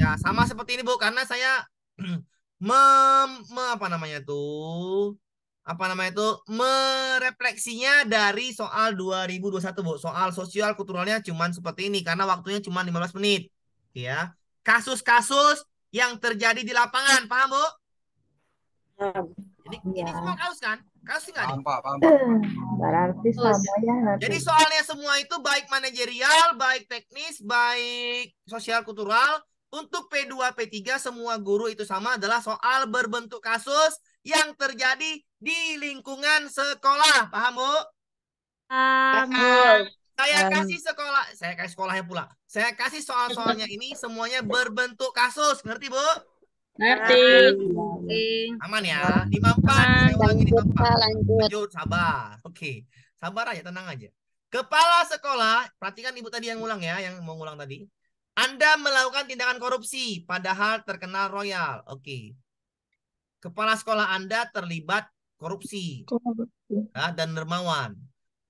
Ya, sama seperti ini, Bu, karena saya mem, me, apa namanya tuh? apa namanya itu merefleksinya dari soal 2021 Bu. Soal sosial kulturalnya cuman seperti ini karena waktunya cuma 15 menit. Ya. Kasus-kasus yang terjadi di lapangan, paham Bu? Ya, jadi ya. ini semua kasus kan? Kasus enggak nih? Pak, paham, Berarti semuanya Jadi soalnya semua itu baik manajerial, baik teknis, baik sosial kultural. Untuk P2, P3 semua guru itu sama adalah soal berbentuk kasus yang terjadi di lingkungan sekolah. Paham, Bu? Paham. saya kasih sekolah, saya kasih sekolahnya pula. Saya kasih soal-soalnya ini semuanya berbentuk kasus, ngerti, Bu? Ngerti. Aman ya. 54, Aman. saya di Lanjut. Lanjut, sabar. Oke. Sabar aja, tenang aja. Kepala sekolah, perhatikan Ibu tadi yang ngulang ya, yang mau ngulang tadi. Anda melakukan tindakan korupsi padahal terkenal royal. Oke. Okay kepala sekolah Anda terlibat korupsi, Ya, dan dermawan.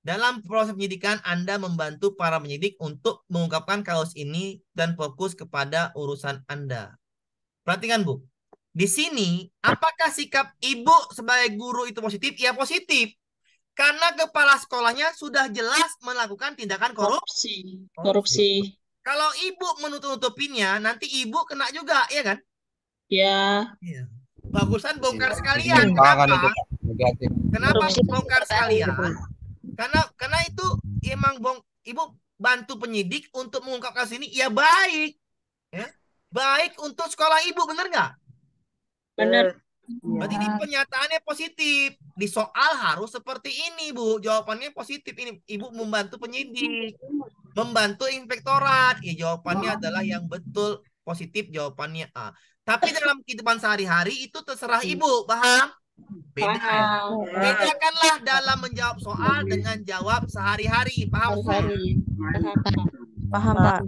Dalam proses penyidikan, Anda membantu para penyidik untuk mengungkapkan kasus ini dan fokus kepada urusan Anda. Perhatikan, Bu. Di sini, apakah sikap ibu sebagai guru itu positif? Ya, positif. Karena kepala sekolahnya sudah jelas melakukan tindakan korupsi. Korupsi. korupsi. Kalau ibu menutup-nutupinya, nanti ibu kena juga, ya kan? Ya. Iya. iya. Bagusan bongkar iya. sekalian. Iya, Kenapa? Negatif. Kenapa bongkar sekalian? Karena karena itu emang bong ibu bantu penyidik untuk mengungkap kasus ini ya baik ya baik untuk sekolah ibu bener nggak bener iya. berarti ini pernyataannya positif di soal harus seperti ini bu jawabannya positif ini ibu membantu penyidik membantu inspektorat ya jawabannya adalah yang betul positif jawabannya A ah, tapi dalam kehidupan sehari-hari itu terserah iya. ibu, paham? Beda. Bedakanlah dalam menjawab soal dengan jawab sehari-hari, paham? Sehari. Paham, Pak.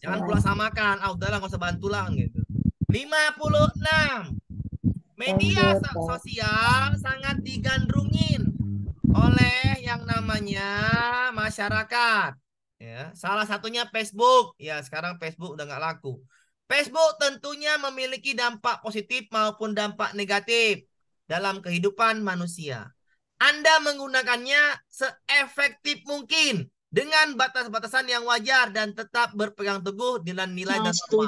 Jangan pula samakan, ah udahlah nggak usah bantulah gitu. 56. Media sosial sangat digandrungin oleh yang namanya masyarakat. Ya, salah satunya Facebook. Ya, sekarang Facebook udah nggak laku. Facebook tentunya memiliki dampak positif maupun dampak negatif dalam kehidupan manusia. Anda menggunakannya seefektif mungkin dengan batas-batasan yang wajar dan tetap berpegang teguh dengan nilai dan norma.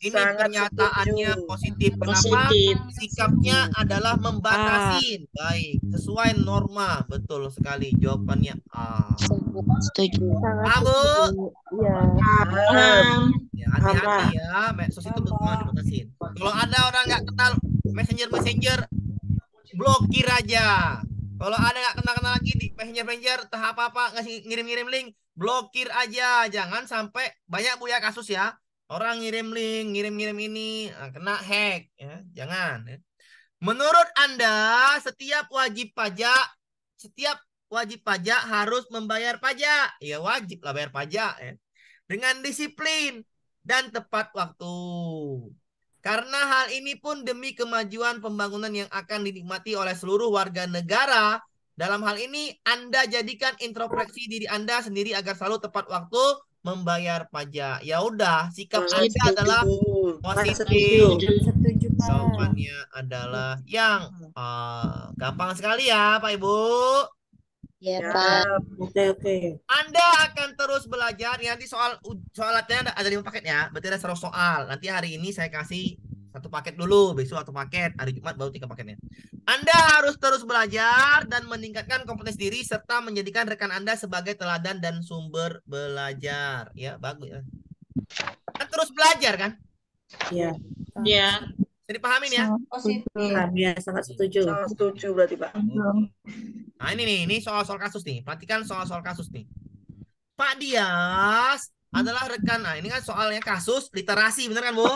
Ini Sangat pernyataannya positif. Kenapa? Sikapnya adalah membatasi. Ah. Baik, sesuai norma. Betul sekali jawabannya A. Ah. Setuju. Abu, iya. ya, hati-hati ya. Medsos itu betul dibatasin. Kalau ada orang nggak kenal messenger-messenger, blokir aja. Kalau ada nggak kenal-kenal lagi di Messenger-Messenger, tahap apa, ngasih ngirim-ngirim link, blokir aja. Jangan sampai banyak bu ya kasus ya. Orang ngirim link, ngirim-ngirim ini, eh, kena hack. ya Jangan. Ya. Menurut Anda, setiap wajib pajak, setiap wajib pajak harus membayar pajak. Ya wajib lah bayar pajak. Ya. Dengan disiplin dan tepat waktu. Karena hal ini pun demi kemajuan pembangunan yang akan dinikmati oleh seluruh warga negara. Dalam hal ini, Anda jadikan introspeksi diri Anda sendiri agar selalu tepat waktu membayar pajak. Ya udah, sikap Anda Anda adalah positif. Jawabannya adalah yang uh, gampang sekali ya, Pak Ibu. Ya, ya Pak. Oke, oke. Anda akan terus belajar. Nanti soal soal latihan ada lima paket ya. Berarti ada seratus soal. Nanti hari ini saya kasih satu paket dulu, besok satu paket, hari Jumat baru tiga paketnya. Anda harus terus belajar dan meningkatkan kompetensi diri serta menjadikan rekan Anda sebagai teladan dan sumber belajar. Ya, bagus ya. Kan terus belajar kan? Iya. Iya. Jadi dipahamin ya? Sangat ya, sangat setuju. Sangat setuju berarti, Pak. Nah, ini nih, ini soal-soal kasus nih. Perhatikan soal-soal kasus nih. Pak Dias adalah rekan. Nah, ini kan soalnya kasus literasi, bener kan, Bu?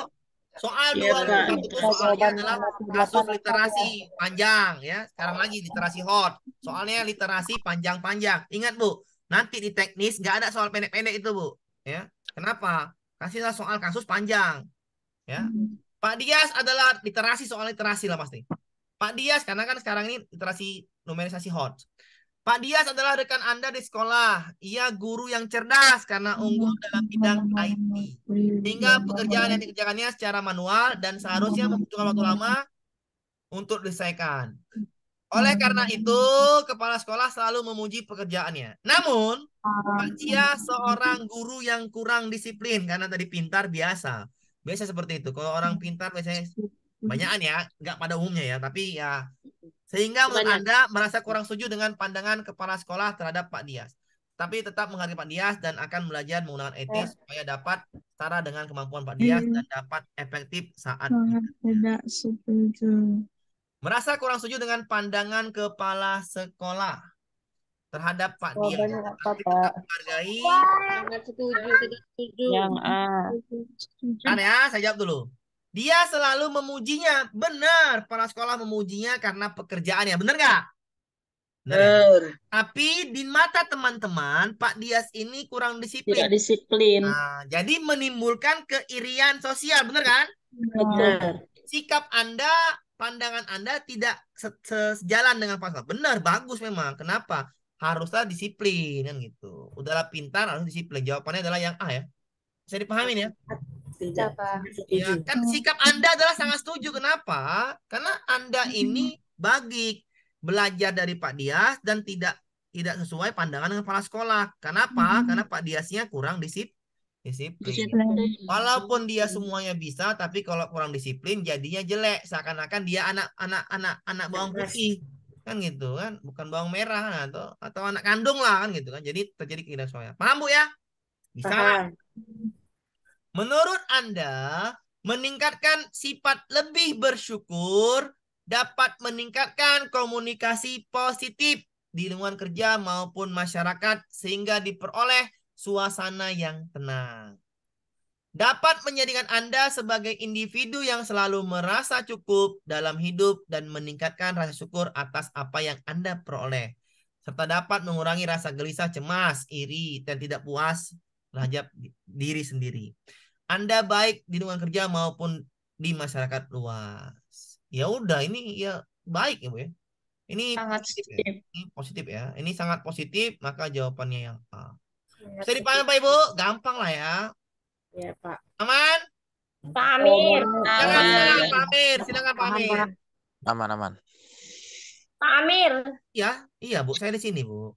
Soal ya, dua kan. itu soalnya adalah kasus literasi panjang ya. Sekarang lagi literasi hot. Soalnya literasi panjang-panjang. Ingat, Bu, nanti di teknis nggak ada soal pendek-pendek itu, Bu. Ya. Kenapa? Kasihlah soal kasus panjang. Ya. Hmm Pak Dias adalah literasi soal literasi lah pasti. Pak Dias karena kan sekarang ini literasi numerisasi hot. Pak Dias adalah rekan Anda di sekolah. Ia guru yang cerdas karena unggul dalam bidang IT. Sehingga pekerjaan yang dikerjakannya secara manual dan seharusnya membutuhkan waktu lama untuk diselesaikan. Oleh karena itu, kepala sekolah selalu memuji pekerjaannya. Namun, Pak Dias seorang guru yang kurang disiplin karena tadi pintar biasa biasa seperti itu kalau orang hmm. pintar biasanya hmm. banyakan ya nggak pada umumnya ya tapi ya sehingga menurut anda merasa kurang setuju dengan pandangan kepala sekolah terhadap Pak Dias tapi tetap menghargai Pak Dias dan akan belajar menggunakan etis ya. supaya dapat setara dengan kemampuan Pak Dias hmm. dan dapat efektif saat tidak setuju merasa kurang setuju dengan pandangan kepala sekolah terhadap Pak oh, Dian. menghargai. Sangat setuju. setuju. Yang A. Ah. Kan ya, saya jawab dulu. Dia selalu memujinya. Benar, para sekolah memujinya karena pekerjaannya. Benar nggak? Benar. Ya? Tapi di mata teman-teman, Pak Dias ini kurang disiplin. Tidak disiplin. Nah, jadi menimbulkan keirian sosial. Benar kan? Benar. Nah, sikap Anda pandangan Anda tidak se sejalan dengan pasal. Benar, bagus memang. Kenapa? haruslah disiplin kan gitu. Udahlah pintar harus disiplin. Jawabannya adalah yang A ya. Bisa dipahami ya? Tidak, iya, Ya, kan sikap Anda adalah sangat setuju. Kenapa? Karena Anda ini bagi belajar dari Pak Dias dan tidak tidak sesuai pandangan dengan kepala sekolah. Kenapa? Hmm. Karena Pak Diasnya kurang disip, disiplin. disiplin. Walaupun dia semuanya bisa, tapi kalau kurang disiplin jadinya jelek. Seakan-akan dia anak anak anak anak bawang putih kan gitu kan bukan bawang merah kan? atau atau anak kandung lah kan gitu kan jadi terjadi keinginan soalnya paham bu ya bisa menurut anda meningkatkan sifat lebih bersyukur dapat meningkatkan komunikasi positif di lingkungan kerja maupun masyarakat sehingga diperoleh suasana yang tenang dapat menjadikan Anda sebagai individu yang selalu merasa cukup dalam hidup dan meningkatkan rasa syukur atas apa yang Anda peroleh, serta dapat mengurangi rasa gelisah, cemas, iri, dan tidak puas terhadap diri sendiri. Anda baik di lingkungan kerja maupun di masyarakat luas. Ya udah ini ya baik ya Bu ya. Ini sangat positif. Ya. Ini positif ya. Ini sangat positif maka jawabannya yang A. Iya, Bisa dipahami Pak Ibu? Gampang lah ya. Ya, Pak. Aman? Pak Amir. Silakan, Pak Amir. Silakan Pak Amir. Aman, aman. Pak Amir. Ya, iya Bu, saya di sini Bu.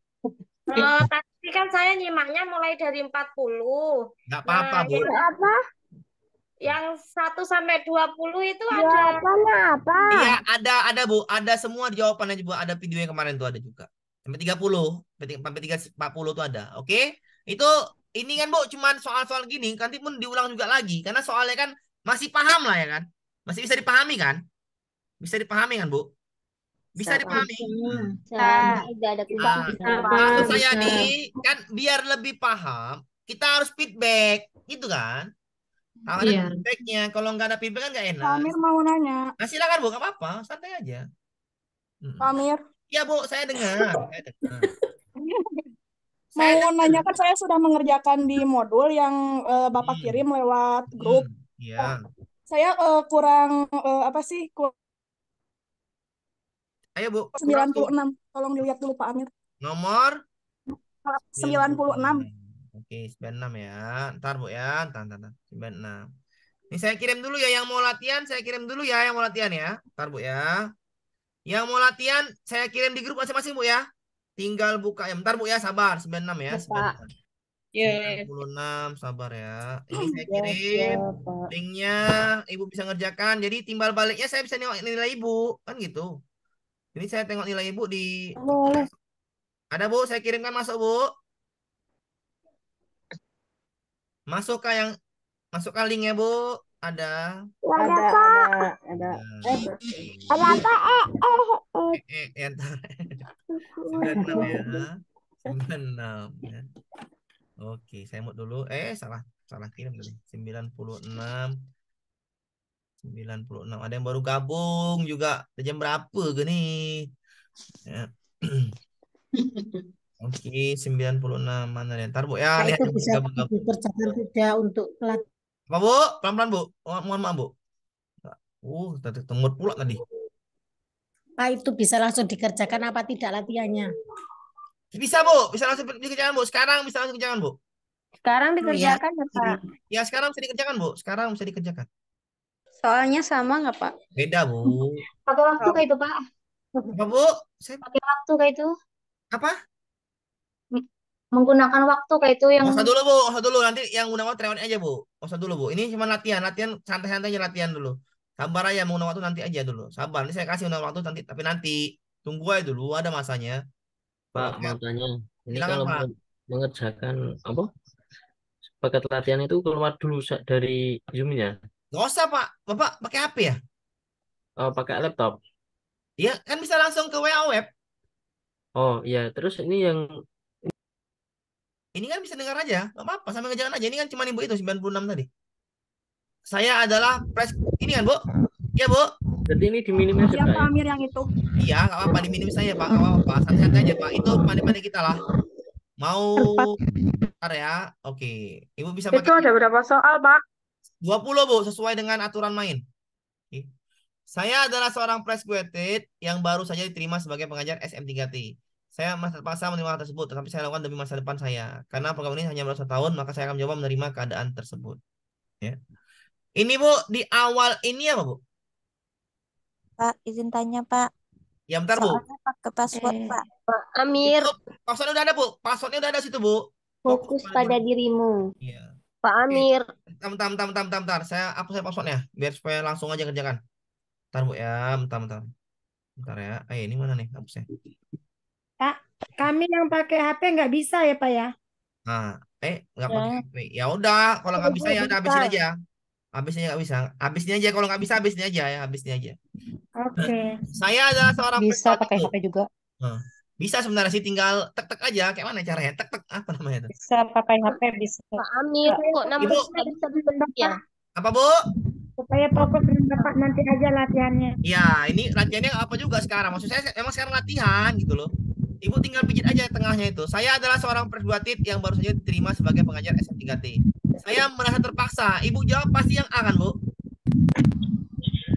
Uh, tadi kan saya nyimaknya mulai dari 40. Enggak apa-apa, nah, Bu. Yang apa? Yang 1 sampai 20 itu ya, ada apa apa? Iya, ada ada Bu, ada semua jawabannya Bu, ada video yang kemarin tuh ada juga. Sampai 30, sampai 30 40 tuh ada. Oke? Okay? Itu ini kan bu cuman soal-soal gini nanti pun diulang juga lagi karena soalnya kan masih paham lah ya kan masih bisa dipahami kan bisa dipahami kan bu bisa dipahami bisa maksud saya nih kan biar lebih paham kita harus feedback gitu kan kalau ada iya. feedbacknya kalau nggak ada feedback kan nggak enak Pamir mau nanya nah, silakan bu nggak apa-apa santai aja Pamir Iya bu saya dengar saya dengar Saya mau kan nanyakan saya sudah mengerjakan di modul yang uh, Bapak hmm. kirim lewat hmm, grup. Hmm, iya. yeah. Saya uh, kurang uh, apa sih? Kur Ayo, Bu. 96. Kurang. Tolong dilihat dulu Pak Amir. Nomor Sembilan puluh enam. Oke, sembilan enam ya. Ntar Bu ya. Ntar, ntar, sembilan enam. Ini saya kirim dulu ya yang mau latihan, saya kirim dulu ya yang mau latihan ya. Ntar Bu ya. Yang mau latihan saya kirim di grup masing-masing Bu ya. Tinggal buka ya. Bentar Bu ya, sabar 96 ya. 96. Yeah. Iya, iya, iya. sabar ya. Ini saya kirim yeah, linknya, Ibu bisa ngerjakan. Jadi timbal baliknya saya bisa nengok nilai Ibu, kan gitu. ini saya tengok nilai Ibu di Boleh. Ada Bu, saya kirimkan masuk Bu. Masuk kah yang masukkan linknya Bu. Ada. Ada, ada, ada. Eh, ada apa? Eh, eh, eh. eh, eh sembilan enam ya. Sembilan enam ya. Oke, saya mau dulu. Eh, salah, salah kirim tadi. Sembilan puluh enam. enam. Ada yang baru gabung juga. Jam berapa ke nih? Ya. Oke, okay, 96 mana ya? Ntar Bu ya, nah, lihat bisa gabung tidak untuk pelatih. Pak Bu? Pelan-pelan Bu. Oh, mohon maaf Bu. Uh, tadi temut pula tadi. Pak nah, itu bisa langsung dikerjakan apa tidak latihannya? Bisa Bu, bisa langsung dikerjakan Bu. Sekarang bisa langsung dikerjakan Bu. Sekarang dikerjakan ya, ya Pak? Ya sekarang bisa dikerjakan Bu. Sekarang bisa dikerjakan. Soalnya sama nggak Pak? Beda Bu. Pakai waktu kayak itu Pak. Apa Bu? Saya... Pakai waktu kayak itu. Apa? menggunakan waktu kayak itu yang usah dulu bu usah dulu nanti yang gunakan waktu aja bu usah dulu bu ini cuma latihan latihan santai-santai aja latihan dulu sabar aja menggunakan waktu nanti aja dulu sabar nanti saya kasih menggunakan waktu nanti tapi nanti tunggu aja dulu ada masanya pak mau tanya ini Silakan, kalau pak. mengerjakan apa paket latihan itu keluar dulu dari zoomnya nggak usah pak bapak pakai HP ya oh, pakai laptop iya kan bisa langsung ke WA web oh iya terus ini yang ini kan bisa dengar aja, nggak apa-apa, sampai ngejalan aja. Ini kan cuma ibu itu 96 tadi. Saya adalah pres ini kan, Bu? Iya, Bu. Jadi ini di aja. Iya, Amir yang itu. Iya, nggak apa-apa diminim saya, Pak. Nggak apa-apa, santai-santai aja, Pak. Itu pandai-pandai kita lah. Mau ntar ya. Oke. Ibu bisa Itu ada berapa soal, Pak? 20, Bu, sesuai dengan aturan main. Saya adalah seorang fresh graduate yang baru saja diterima sebagai pengajar SM3T. Saya masa terpaksa menerima hal tersebut, tapi saya lakukan demi masa depan saya. Karena program ini hanya berapa tahun, maka saya akan mencoba menerima keadaan tersebut. Ya. Ini Bu, di awal ini apa Bu? Pak, izin tanya Pak. Ya bentar Soalnya Bu. pakai password eh. Pak. Pak Amir. Itu, passwordnya udah ada Bu, passwordnya udah ada situ Bu. Fokus, pada, pada dirimu. ya. Pak Amir. Bentar, bentar, bentar, bentar, bentar, bentar. Saya apa saya passwordnya? Biar supaya langsung aja kerjakan. Bentar Bu ya, bentar, bentar. Bentar ya. Eh, ini mana nih hapusnya? Pak, kami yang pakai HP nggak bisa ya Pak ya? Nah, eh nggak pakai ya. HP. Ya udah, kalau nggak bisa ya udah habisin aja. Habisnya nggak bisa, habisnya aja. Kalau nggak bisa, habisnya aja ya, habisnya aja. Oke. Okay. Saya adalah seorang bisa pakai HP juga. Nah, bisa sebenarnya sih tinggal tek tek aja. Kayak mana caranya? Tek tek apa namanya itu? Bisa pakai HP bisa. Pak Amir, kok namanya bisa dibentuk ya? Apa Bu? supaya fokus dengan Bapak nanti aja latihannya. Iya, ini latihannya apa juga sekarang? Maksud saya emang sekarang latihan gitu loh. Ibu tinggal pijit aja tengahnya itu. Saya adalah seorang perbuatit yang baru saja diterima sebagai pengajar SM3T. Saya merasa terpaksa. Ibu jawab pasti yang akan Bu?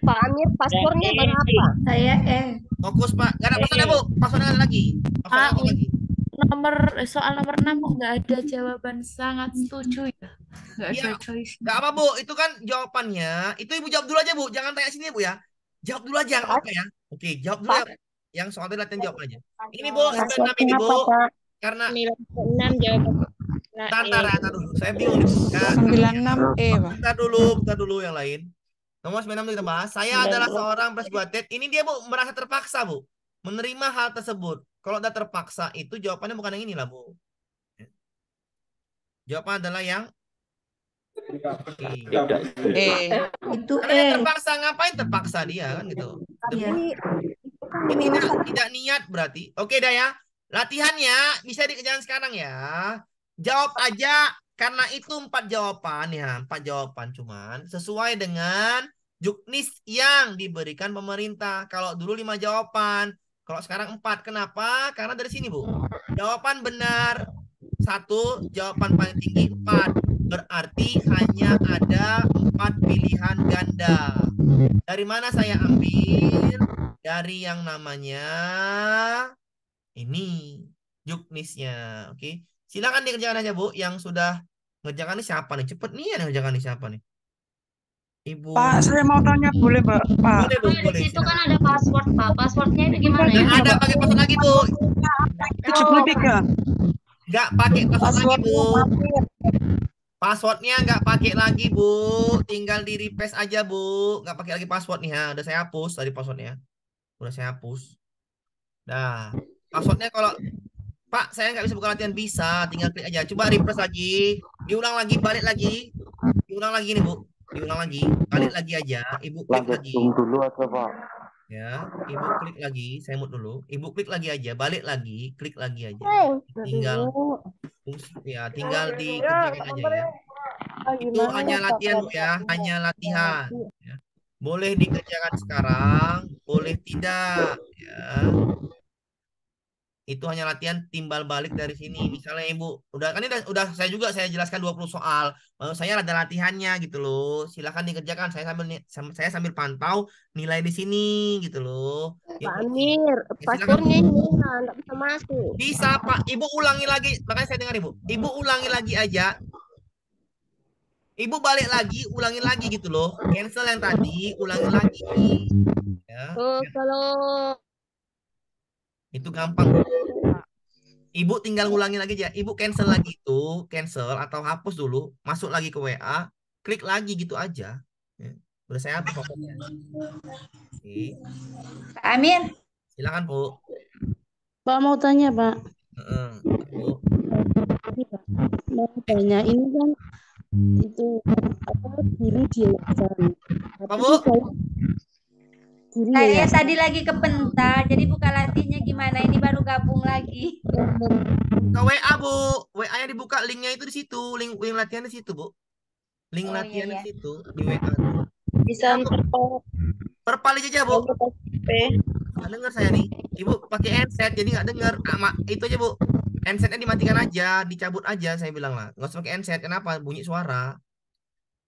Pak Amir, paspornya eh, berapa? Eh, apa? Eh. Saya E. Fokus, Pak. Gak ada masalah Bu? Pasannya lagi. Pasannya ah, lagi. Nomor soal nomor enam enggak nggak ada jawaban sangat setuju ya? Gak iya. ada ya, choice. apa, Bu. Itu kan jawabannya. Itu Ibu jawab dulu aja, Bu. Jangan tanya sini, Bu ya. Jawab dulu aja, oke ya? Oke, jawab dulu. Ya. Pak. Yang soal tadi latihan jawab aja. Ini Bu, sampai enam ini Bu. Karena 96 enam jawaban. Nah, iya. dulu. Saya bingung. Sembilan enam E, Pak. dulu, kita dulu yang lain. Nomor 96 kita bahas. Saya adalah seorang presbuatet. Ini dia Bu merasa terpaksa Bu menerima hal tersebut. Kalau udah terpaksa itu jawabannya bukan yang ini lah Bu. Jawaban adalah yang Eh, itu eh. terpaksa ngapain terpaksa dia kan gitu. Iya. Tapi ini tidak niat berarti. Oke dah ya. Latihannya bisa dikejar sekarang ya. Jawab aja karena itu empat jawaban ya. Empat jawaban cuman sesuai dengan juknis yang diberikan pemerintah. Kalau dulu lima jawaban. Kalau sekarang empat. Kenapa? Karena dari sini Bu. Jawaban benar. Satu, jawaban paling tinggi empat. Berarti hanya ada empat pilihan ganda. Dari mana saya ambil? Dari yang namanya ini juknisnya. Oke. Okay? Silakan dikerjakan aja, Bu. Yang sudah ngerjakan ini siapa nih? Cepet nih yang ngerjakan ini siapa nih? Ibu. Pak, saya mau tanya boleh, Pak? Pak. Boleh, Bu, boleh. Di situ kan ada password, Pak. Passwordnya itu gimana ya? Ada pakai password lagi, Bu. 73. Enggak pakai password lagi, Bu. Passwordnya nggak pakai lagi bu, tinggal di replace aja bu, nggak pakai lagi password nih passwordnya. Ya, udah saya hapus tadi passwordnya, udah saya hapus. Nah, passwordnya kalau Pak saya nggak bisa buka latihan bisa, tinggal klik aja. Coba refresh lagi, diulang lagi, balik lagi, diulang lagi nih bu, diulang lagi, balik lagi aja, ibu klik Lanjut lagi. dulu atau pak? Ya, ibu klik lagi, saya mute dulu. Ibu klik lagi aja, balik lagi, klik lagi aja. Tinggal Ya, iya, tinggal iya, dikerjakan iya, aja ya. ya. Ah, Itu ya, hanya latihan Bu ya, hanya latihan. Ya. Boleh dikerjakan sekarang, boleh tidak. Ya itu hanya latihan timbal balik dari sini. Misalnya Ibu, udah kan ini udah, udah saya juga saya jelaskan 20 soal. Lalu eh, saya ada latihannya gitu loh. Silahkan dikerjakan. Saya sambil saya sambil pantau nilai di sini gitu loh. Eh, ya, Pak Amir, ya, paspornya ini nggak bisa masuk. Bisa Pak, Ibu ulangi lagi. Makanya saya dengar Ibu. Ibu ulangi lagi aja. Ibu balik lagi, ulangi lagi gitu loh. Cancel yang tadi, ulangi lagi. Ya. Oh, kalau itu gampang. Ibu tinggal ngulangi lagi aja. Ibu cancel lagi itu, cancel atau hapus dulu, masuk lagi ke WA, klik lagi gitu aja. Ya. saya hapus pokoknya. Amin. Silakan, Bu. Pak mau tanya, Pak. Mau tanya, ini kan itu apa guru dia apa? Bu kiri Saya nah, ya. ya? Iya, tadi lagi ke penta jadi buka latihnya gimana? Ini baru gabung lagi. Ke WA, Bu. WA-nya dibuka, linknya itu di situ. Link, link latihan di situ, Bu. Link oh, iya, latihan iya, iya. di situ, di WA. Bisa perpal. aja, Bu. Nggak dengar saya nih. Ibu pakai headset, jadi nggak dengar. nah, itu aja, Bu. Handsetnya dimatikan aja, dicabut aja, saya bilang lah. Nggak usah pakai handset, kenapa? Bunyi suara.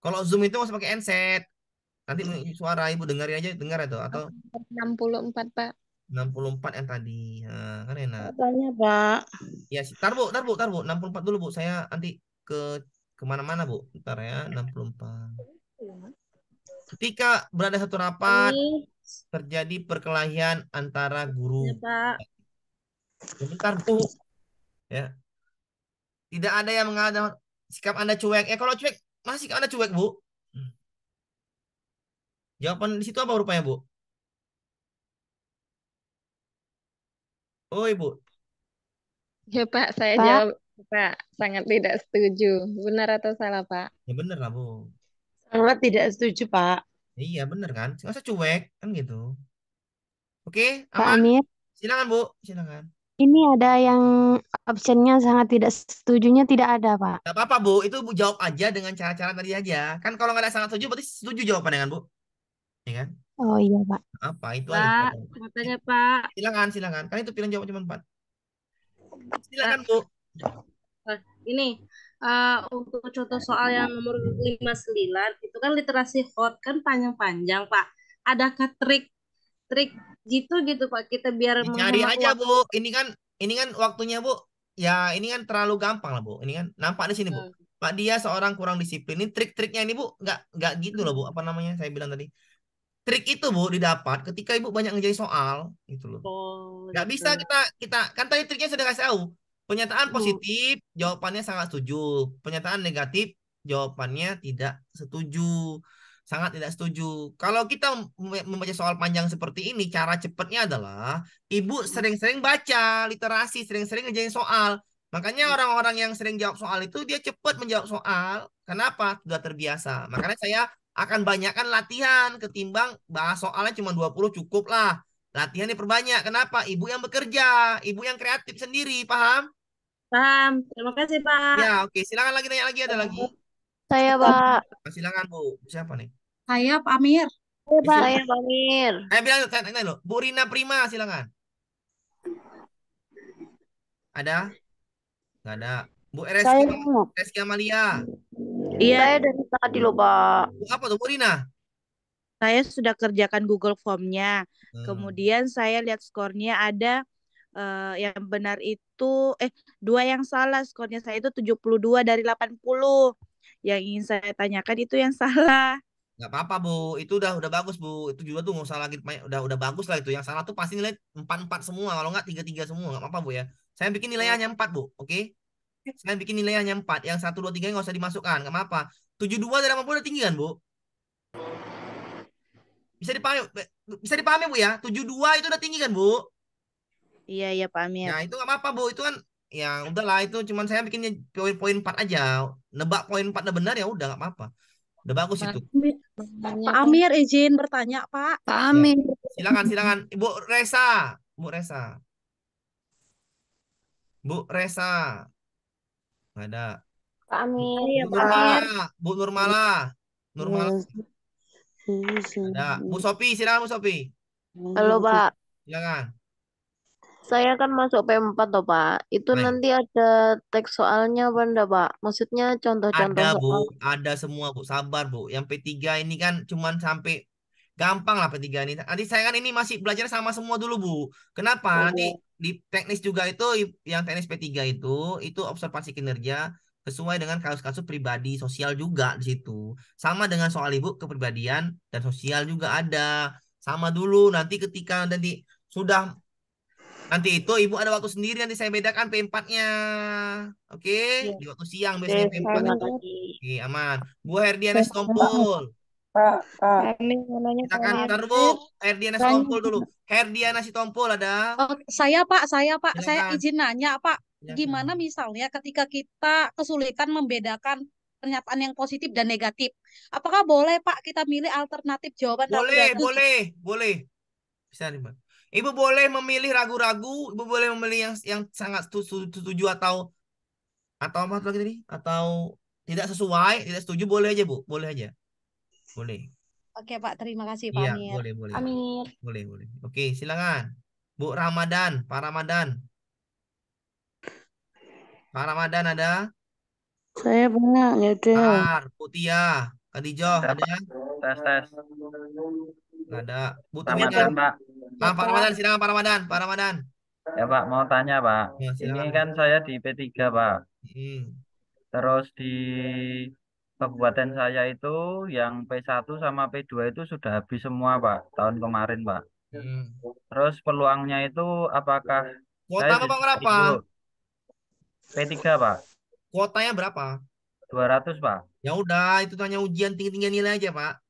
Kalau Zoom itu nggak usah pakai handset Nanti hmm. suara Ibu dengar aja, dengar itu atau 64, Pak. 64 yang tadi. Nah, kan enak. Tanya, Pak. ya sih. Tar, Bu, tar, Bu, tar, Bu. 64 dulu, Bu. Saya nanti ke kemana-mana, Bu. Ntar ya, 64. Ketika berada satu rapat, Ini. terjadi perkelahian antara guru. Ya, Pak. Sebentar, Bu. Ya. Tidak ada yang mengada sikap Anda cuek. Ya, kalau cuek, masih Anda cuek, Bu? Jawaban di situ apa rupanya, Bu? Oh, Ibu. Ya, Pak, saya Pak. jawab, Pak, sangat tidak setuju. Benar atau salah, Pak? Ya benar lah, Bu. Sangat tidak setuju, Pak. Iya, benar kan? Masa cuek, kan gitu. Oke, Pak Amir, Silakan, Bu. Silakan. ini ada yang optionnya sangat tidak setujunya tidak ada, Pak. Tidak apa-apa, Bu. Itu Bu jawab aja dengan cara-cara tadi aja. Kan kalau nggak ada sangat setuju, berarti setuju jawabannya kan, Bu? ya kan? Oh iya, Pak. Apa itu ada Pak, katanya Pak. Silakan, silakan. Kan itu pilihan jawab cuma empat. Silakan, eh, Bu. Eh, ini uh, untuk contoh soal yang nomor 59 itu kan literasi hot kan panjang-panjang, Pak. Adakah trik trik gitu gitu, Pak? Kita biar mencari aja, waktu. Bu. Ini kan ini kan waktunya, Bu. Ya, ini kan terlalu gampang lah, Bu. Ini kan nampak di sini, Bu. Hmm. Pak dia seorang kurang disiplin. Ini trik-triknya ini, Bu. Nggak nggak gitu loh, Bu. Apa namanya? Saya bilang tadi trik itu bu didapat ketika ibu banyak ngerjain soal gitu loh oh, nggak bisa gitu. kita kita kan tadi triknya sudah kasih tahu pernyataan positif uh. jawabannya sangat setuju pernyataan negatif jawabannya tidak setuju sangat tidak setuju kalau kita membaca soal panjang seperti ini cara cepatnya adalah ibu hmm. sering-sering baca literasi sering-sering ngerjain soal makanya hmm. orang-orang yang sering jawab soal itu dia cepat menjawab soal kenapa sudah terbiasa makanya saya akan banyakkan latihan ketimbang bahas soalnya cuma 20 cukup lah. Latihan diperbanyak. Kenapa? Ibu yang bekerja, ibu yang kreatif sendiri, paham? Paham. Terima kasih, Pak. Ya, oke. Okay. Silakan lagi tanya lagi ada lagi. Saya, Pak. Silakan, Bu. Siapa nih? Saya, Pak Amir. Iya, saya, Pak. Saya, Amir. Eh, bilang tanya Bu Rina Prima, silakan. Ada? Enggak ada. Bu Reski, Reski Amalia. Iya, dari tadi loh pak. Apa tuh, Bu Rina? Saya sudah kerjakan Google Formnya. Hmm. Kemudian saya lihat skornya ada uh, yang benar itu eh dua yang salah skornya saya itu 72 dari 80. Yang ingin saya tanyakan itu yang salah. Gak apa-apa Bu, itu udah udah bagus Bu. Itu juga tuh nggak usah lagi gitu. udah udah bagus lah itu. Yang salah tuh pasti nilai empat semua, kalau nggak tiga semua, nggak apa-apa Bu ya. Saya bikin nilainya hanya 4 Bu, oke? Okay? Saya bikin nilai hanya 4. Yang 1, 2, 3 nggak usah dimasukkan. Nggak apa-apa. 72 dari 80 udah tinggi kan, Bu? Bisa dipahami, bisa dipahami Bu ya? 72 itu udah tinggi kan, Bu? Iya, iya, Pak Amir. Nah, itu nggak apa-apa, Bu. Itu kan ya udahlah itu cuman saya bikinnya poin-poin 4 aja. Nebak poin 4 udah benar ya udah nggak apa-apa. Udah bagus Pak itu. Amir. Pak Amir izin bertanya, Pak. Pak Amir. Ya. Silakan, silakan. Ibu Resa, Bu Resa. Bu Resa. Nggak ada. Pak Amir. Bu iya, Nurmala. Bu Nurmala. Nurmala. Iya. Ada. Bu Sopi, silakan Bu Sopi. Halo iya. Pak. Silakan. Saya kan masuk P4 toh Pak. Itu Baik. nanti ada teks soalnya apa enggak Pak? Maksudnya contoh-contoh Ada Bu, ada semua Bu. Sabar Bu. Yang P3 ini kan cuman sampai gampang lah P3 ini. Nanti saya kan ini masih belajar sama semua dulu Bu. Kenapa? Oh. Nanti di teknis juga itu yang teknis P3 itu itu observasi kinerja sesuai dengan kasus-kasus pribadi sosial juga di situ. Sama dengan soal ibu kepribadian dan sosial juga ada. Sama dulu nanti ketika nanti sudah nanti itu ibu ada waktu sendiri nanti saya bedakan P4-nya. Oke, okay? Ya. di waktu siang biasanya P4. Oke, okay, aman. Bu Herdiana Stompul. Pak, Pak. Kami namanya Silakan, Pak. Ntar dulu, Herdiana Sitompul dulu. Herdiana Sitompul ada. Oh, saya Pak, saya Pak, iya, saya izin nanya Pak. Iya, Gimana misalnya ketika kita kesulitan membedakan pernyataan yang positif dan negatif. Apakah boleh Pak kita milih alternatif jawaban Boleh, boleh, boleh. Bisa nih, Pak. Ibu boleh memilih ragu-ragu, ibu boleh memilih yang yang sangat setuju atau atau apa lagi tadi? Atau tidak sesuai, tidak setuju boleh aja, Bu. Boleh aja. Boleh. Oke Pak, terima kasih Pak iya, Amir. Boleh, boleh. Amir. Boleh, boleh. Oke, silakan. Bu Ramadan, Pak Ramadan. Pak Ramadan ada? Saya punya, ya udah. Ah, Putia, Kadijoh ada? Tes, tes. tidak ada. Bu Ramadan, Pak. Nah, Pak Ramadan, silakan Pak Ramadan, Pak Ramadan. Ya Pak, mau tanya Pak. Ya, Ini kan saya di P3 Pak. Hmm. Terus di Kabupaten saya itu yang P1 sama P2 itu sudah habis semua, Pak, tahun kemarin, Pak. Hmm. Terus peluangnya itu apakah Kuota saya apa berapa? P3, Pak. Kuotanya berapa? 200, Pak. Ya udah, itu tanya ujian tinggi-tinggi nilai aja, Pak.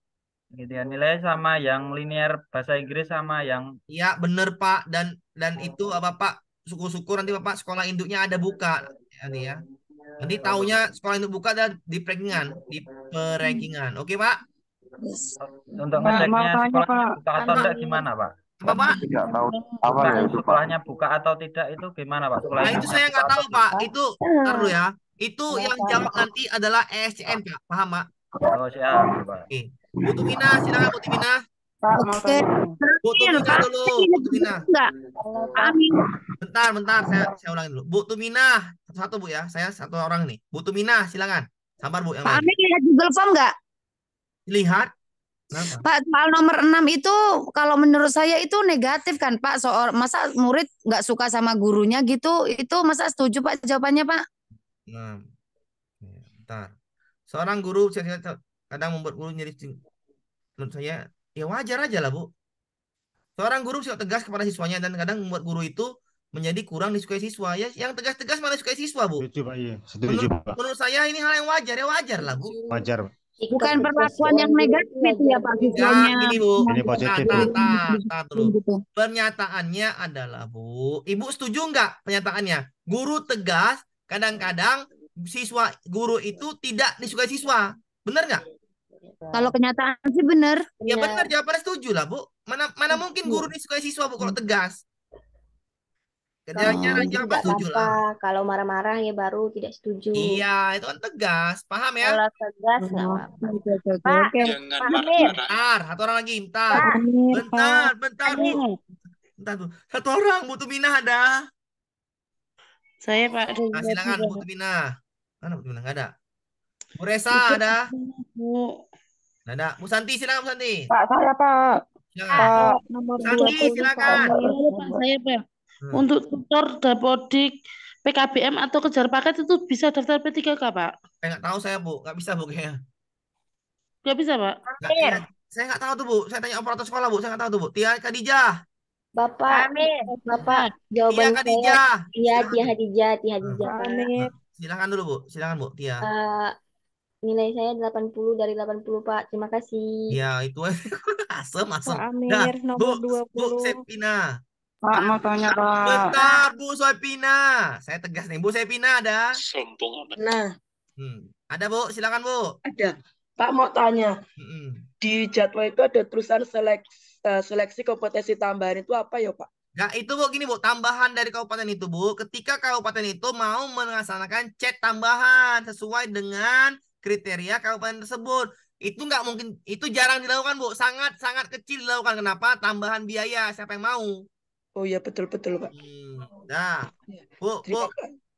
Gitu ya nilai sama yang linear bahasa Inggris sama yang Iya, bener, Pak. Dan dan itu apa, Pak? Suku-suku nanti Bapak sekolah induknya ada buka ini ya. Nanti taunya sekolah itu buka dan di perankingan, di perankingan. Oke, Pak? Untuk ngeceknya sekolah buka atau tidak gimana, Pak? Apa, Pak? Tidak tahu apa ya itu, Pak. Sekolahnya buka atau tidak itu gimana, Pak? Sekolahnya nah, itu saya nggak tahu, Pak. Itu ntar dulu ya. Itu iya, yang jawab nanti adalah ESCN, Pak. Paham, Pak? Oh, siap, Pak. Oke. Butuh Mina, silakan Butuh Mina. Oke. Bu, tunggu dulu, Bu Tumina. Amin. Bentar, bentar, saya saya ulangi dulu. Bu Tumina, satu-satu Bu ya. Saya satu orang nih. Bu Tumina, silakan. Sabar Bu yang Pak Amin lihat Google Form nggak? Lihat. Pak, soal nomor enam itu kalau menurut saya itu negatif kan Pak. Soal masa murid nggak suka sama gurunya gitu, itu masa setuju Pak jawabannya Pak? Nah, ya, bentar. Seorang guru kadang membuat guru jadi menurut saya ya wajar aja lah bu. Seorang guru sih tegas kepada siswanya dan kadang membuat guru itu menjadi kurang disukai siswa ya. Yang tegas-tegas malah disukai siswa bu. Setuju pak iya. Setuju pak. Menurut saya ini hal yang wajar ya wajar lah bu. Wajar. Bukan perlakuan yang negatif ya pak siswanya. Ya, nah, ini bu. Ini positif. Nah, nah, nah gitu. Pernyataannya adalah bu. Ibu setuju nggak pernyataannya? Guru tegas kadang-kadang siswa guru itu tidak disukai siswa. Benar nggak? Kalau kenyataan sih bener. Ya bener, jawabannya setuju lah, Bu. Mana mana mungkin guru disukai iya. siswa, Bu, kalau hmm. tegas. Kerjanya oh, jawaban setuju apa. lah. Kalau marah-marah ya baru tidak setuju. Iya, itu kan tegas. Paham ya? Kalau tegas nggak oh, apa-apa. Pak, Jangan Pak Bentar, satu orang lagi, bentar. Pak bentar, bentar, Bu. Bentar, Bu. Satu orang, Bu Tumina ada. Saya, Pak. Nah, silakan, Bu Tumina. Mana Bu Tumina? Nggak ada. Bu Resa ada. Bu, Nada, Musanti silakan Musanti. Pak, saya Pak. Silakan. Pak, oh. nomor Musanti silakan. Pak, saya Pak. Hmm. Untuk tutor dapodik PKBM atau kejar paket itu bisa daftar P3K, Pak? Saya eh, nggak tahu saya, Bu. Nggak bisa, Bu, kayaknya. Nggak bisa, Pak? Gak, ya. Saya nggak tahu tuh, Bu. Saya tanya operator sekolah, Bu. Saya nggak tahu tuh, Bu. Tia Kadijah. Bapak, Amin. Bapak, jawaban Tia Khadijah. Iya Tia, Tia Tia hmm. Hadijah. Amin. Silakan dulu, Bu. Silakan, Bu. Tia. Uh, Nilai saya 80 dari 80, Pak. Terima kasih. Ya, itu asem, asem. Pak Amir, nah, nomor Bu, 20. Bu Sepina. Pak, mau tanya, Pak. Bentar, Bu Sepina. Saya tegas nih, Bu Sepina ada. Sombong amat. Nah. Hmm. Ada, Bu. Silakan, Bu. Ada. Pak mau tanya, -hmm. di jadwal itu ada tulisan eh, seleksi, seleksi kompetensi tambahan itu apa ya Pak? Nah itu Bu, gini Bu, tambahan dari kabupaten itu Bu, ketika kabupaten itu mau melaksanakan cek tambahan sesuai dengan kriteria kabupaten tersebut. Itu nggak mungkin, itu jarang dilakukan Bu, sangat-sangat kecil dilakukan. Kenapa? Tambahan biaya, siapa yang mau? Oh iya betul-betul Pak. Hmm. Nah, Bu, Bu,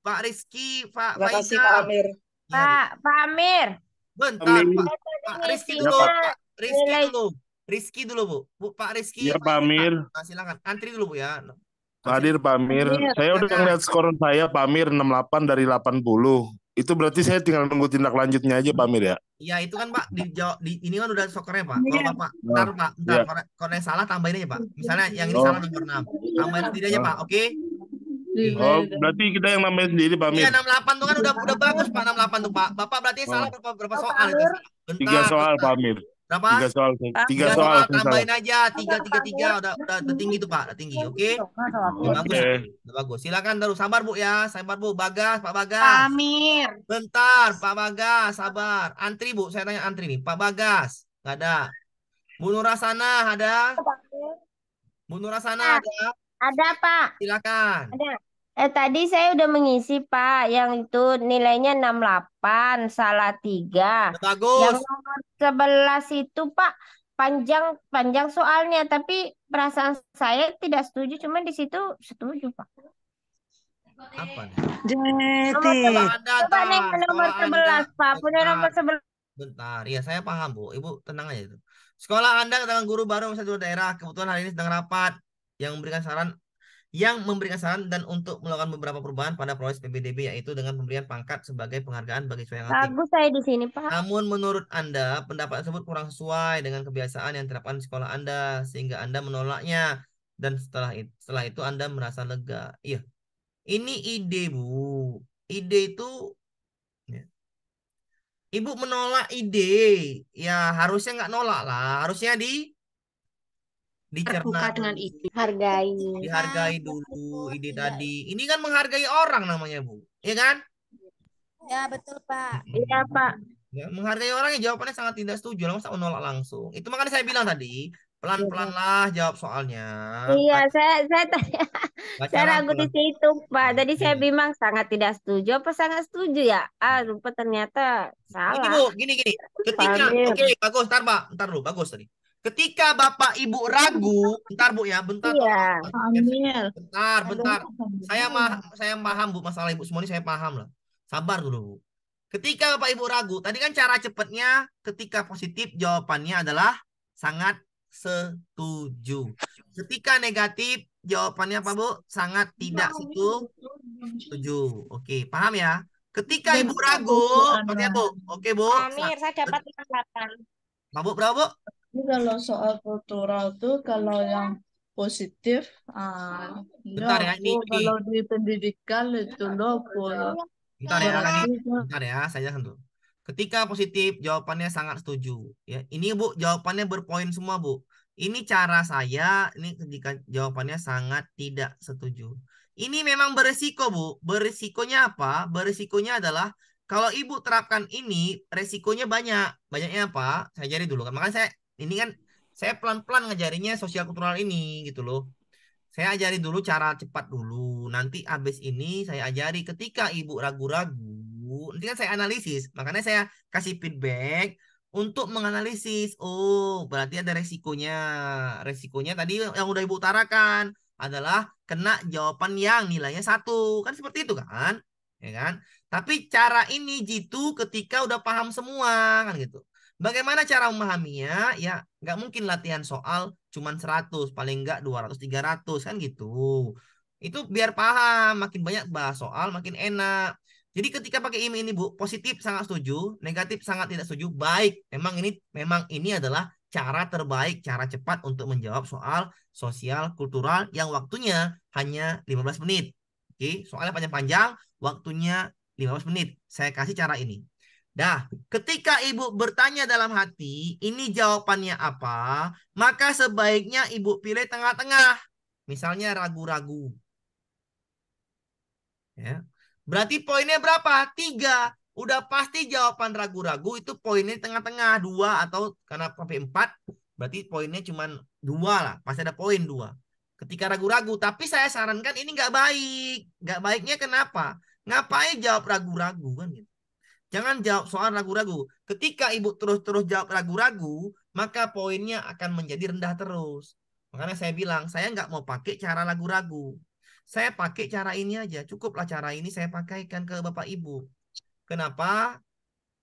Pak Rizky, Pak Terima Pak Amir. Iya. Pak, Pak Amir. Bentar, Amir. Pak, Pak Rizky dulu, Pak Rizky dulu. Rizky dulu, Bu. Bu Pak Rizky. Ya, Pak Amir. Nah, silakan. Antri dulu, Bu ya. Hadir Pak Amir. Saya udah ngeliat skor saya Pak Amir 68 dari 80 itu berarti saya tinggal nunggu tindak lanjutnya aja Pak Amir ya. Iya itu kan Pak di, di ini kan udah sokernya Pak. Iya. Kalau Bapak iya. ntar Pak, ntar ya. kalau yang salah tambahin aja Pak. Misalnya yang ini oh. salah nomor 6. Tambahin tidaknya oh. Pak, oke? Okay? Iya. Oh, berarti kita yang nambahin sendiri Pak Amir. Iya 68 tuh kan udah udah bagus Pak 68 tuh Pak. Bapak berarti oh. salah berapa, berapa soal itu? Bentar, Tiga soal Pak Amir. Berapa? Tiga soal. Tiga soal. Tambahin aja. Tiga, tiga, tiga. Udah, udah, udah tinggi tuh Pak. Udah tinggi. Oke. Okay? Okay. bagus. Udah bagus. Silakan terus sabar Bu ya. Sabar Bu. Bagas, Pak Bagas. Amir. Bentar, Pak Bagas. Sabar. Antri Bu. Saya tanya antri nih. Pak Bagas. Gak ada. Bu Nurasana ada? Bu Nurasana ada? Ada Pak. Silakan. Ada. Eh, tadi saya udah mengisi Pak, yang itu nilainya 68, salah 3. Bagus. Yang nomor 11 itu Pak panjang panjang soalnya tapi perasaan saya tidak setuju cuman di situ setuju Pak. Apa nih? Nomor, coba nih nomor 11 Pak, punya nomor 11. Bentar, ya saya paham Bu. Ibu tenang aja itu. Sekolah Anda kedatangan guru baru satu daerah. Kebetulan hari ini sedang rapat yang memberikan saran yang memberikan saran dan untuk melakukan beberapa perubahan pada proses PBDB yaitu dengan pemberian pangkat sebagai penghargaan bagi siswa yang Bagus saya di sini Pak. Namun menurut Anda pendapat tersebut kurang sesuai dengan kebiasaan yang diterapkan sekolah Anda sehingga Anda menolaknya dan setelah itu, setelah itu Anda merasa lega. Iya. Ini ide Bu. Ide itu ya. Ibu menolak ide, ya harusnya nggak nolak lah, harusnya di dicerna terbuka dengan itu hargai dihargai dulu ini iya, iya. tadi ini kan menghargai orang namanya bu ya kan ya betul pak iya pak ya, menghargai orang ya jawabannya sangat tidak setuju langsung menolak langsung itu makanya saya bilang tadi pelan-pelan lah iya. jawab soalnya. Iya, Baca, saya saya tanya, saya ragu di situ, Pak. Tadi saya bimbang sangat tidak setuju apa sangat setuju ya? Ah, lupa ternyata salah. Gini, Bu, gini gini. Ketika oke, okay, bagus, ntar Pak, ntar dulu, bagus tadi. Ketika Bapak Ibu ragu, bentar Bu ya, bentar. Iya, ambil. Bentar, bentar. Saya mah saya paham Bu masalah Ibu semua ini saya paham lah. Sabar dulu Bu. Ketika Bapak Ibu ragu, tadi kan cara cepatnya ketika positif jawabannya adalah sangat setuju. Ketika negatif jawabannya apa Bu? Sangat tidak setuju. Setuju. Oke, paham ya? Ketika Ibu ragu, oke Bu. Oke Bu. Amir, saya dapat 68. Mabuk berapa Bu? Ini kalau soal kultural tuh kalau yang positif ah, iya bentar ya ini kalau di pendidikan itu iya, lo ya. bentar ya lagi bentar ya saya sentuh ketika positif jawabannya sangat setuju ya ini bu jawabannya berpoin semua bu ini cara saya ini ketika jawabannya sangat tidak setuju ini memang beresiko bu beresikonya apa beresikonya adalah kalau ibu terapkan ini resikonya banyak banyaknya apa saya cari dulu makanya saya ini kan saya pelan-pelan ngajarinya sosial kultural ini gitu loh. Saya ajari dulu cara cepat dulu. Nanti abis ini saya ajari ketika ibu ragu-ragu, nanti kan saya analisis. Makanya saya kasih feedback untuk menganalisis. Oh, berarti ada resikonya. Resikonya tadi yang udah ibu utarakan adalah kena jawaban yang nilainya satu. Kan seperti itu kan? Ya kan? Tapi cara ini jitu ketika udah paham semua kan gitu. Bagaimana cara memahaminya? Ya, nggak mungkin latihan soal cuma 100, paling nggak 200, 300 kan gitu. Itu biar paham, makin banyak bahas soal makin enak. Jadi ketika pakai ini, ini Bu, positif sangat setuju, negatif sangat tidak setuju, baik. Memang ini memang ini adalah cara terbaik, cara cepat untuk menjawab soal sosial kultural yang waktunya hanya 15 menit. Oke, soalnya panjang-panjang, waktunya 15 menit. Saya kasih cara ini. Dah, ketika ibu bertanya dalam hati, ini jawabannya apa? Maka sebaiknya ibu pilih tengah-tengah. Misalnya ragu-ragu. Ya. Berarti poinnya berapa? Tiga. Udah pasti jawaban ragu-ragu itu poinnya tengah-tengah. Dua atau karena sampai empat. Berarti poinnya cuma dua lah. Pasti ada poin dua. Ketika ragu-ragu. Tapi saya sarankan ini nggak baik. Nggak baiknya kenapa? Ngapain jawab ragu-ragu kan gitu. Jangan jawab soal ragu-ragu. Ketika ibu terus-terus jawab ragu-ragu, maka poinnya akan menjadi rendah terus. Makanya saya bilang, saya nggak mau pakai cara ragu-ragu. Saya pakai cara ini aja. Cukuplah cara ini saya pakaikan ke Bapak Ibu. Kenapa?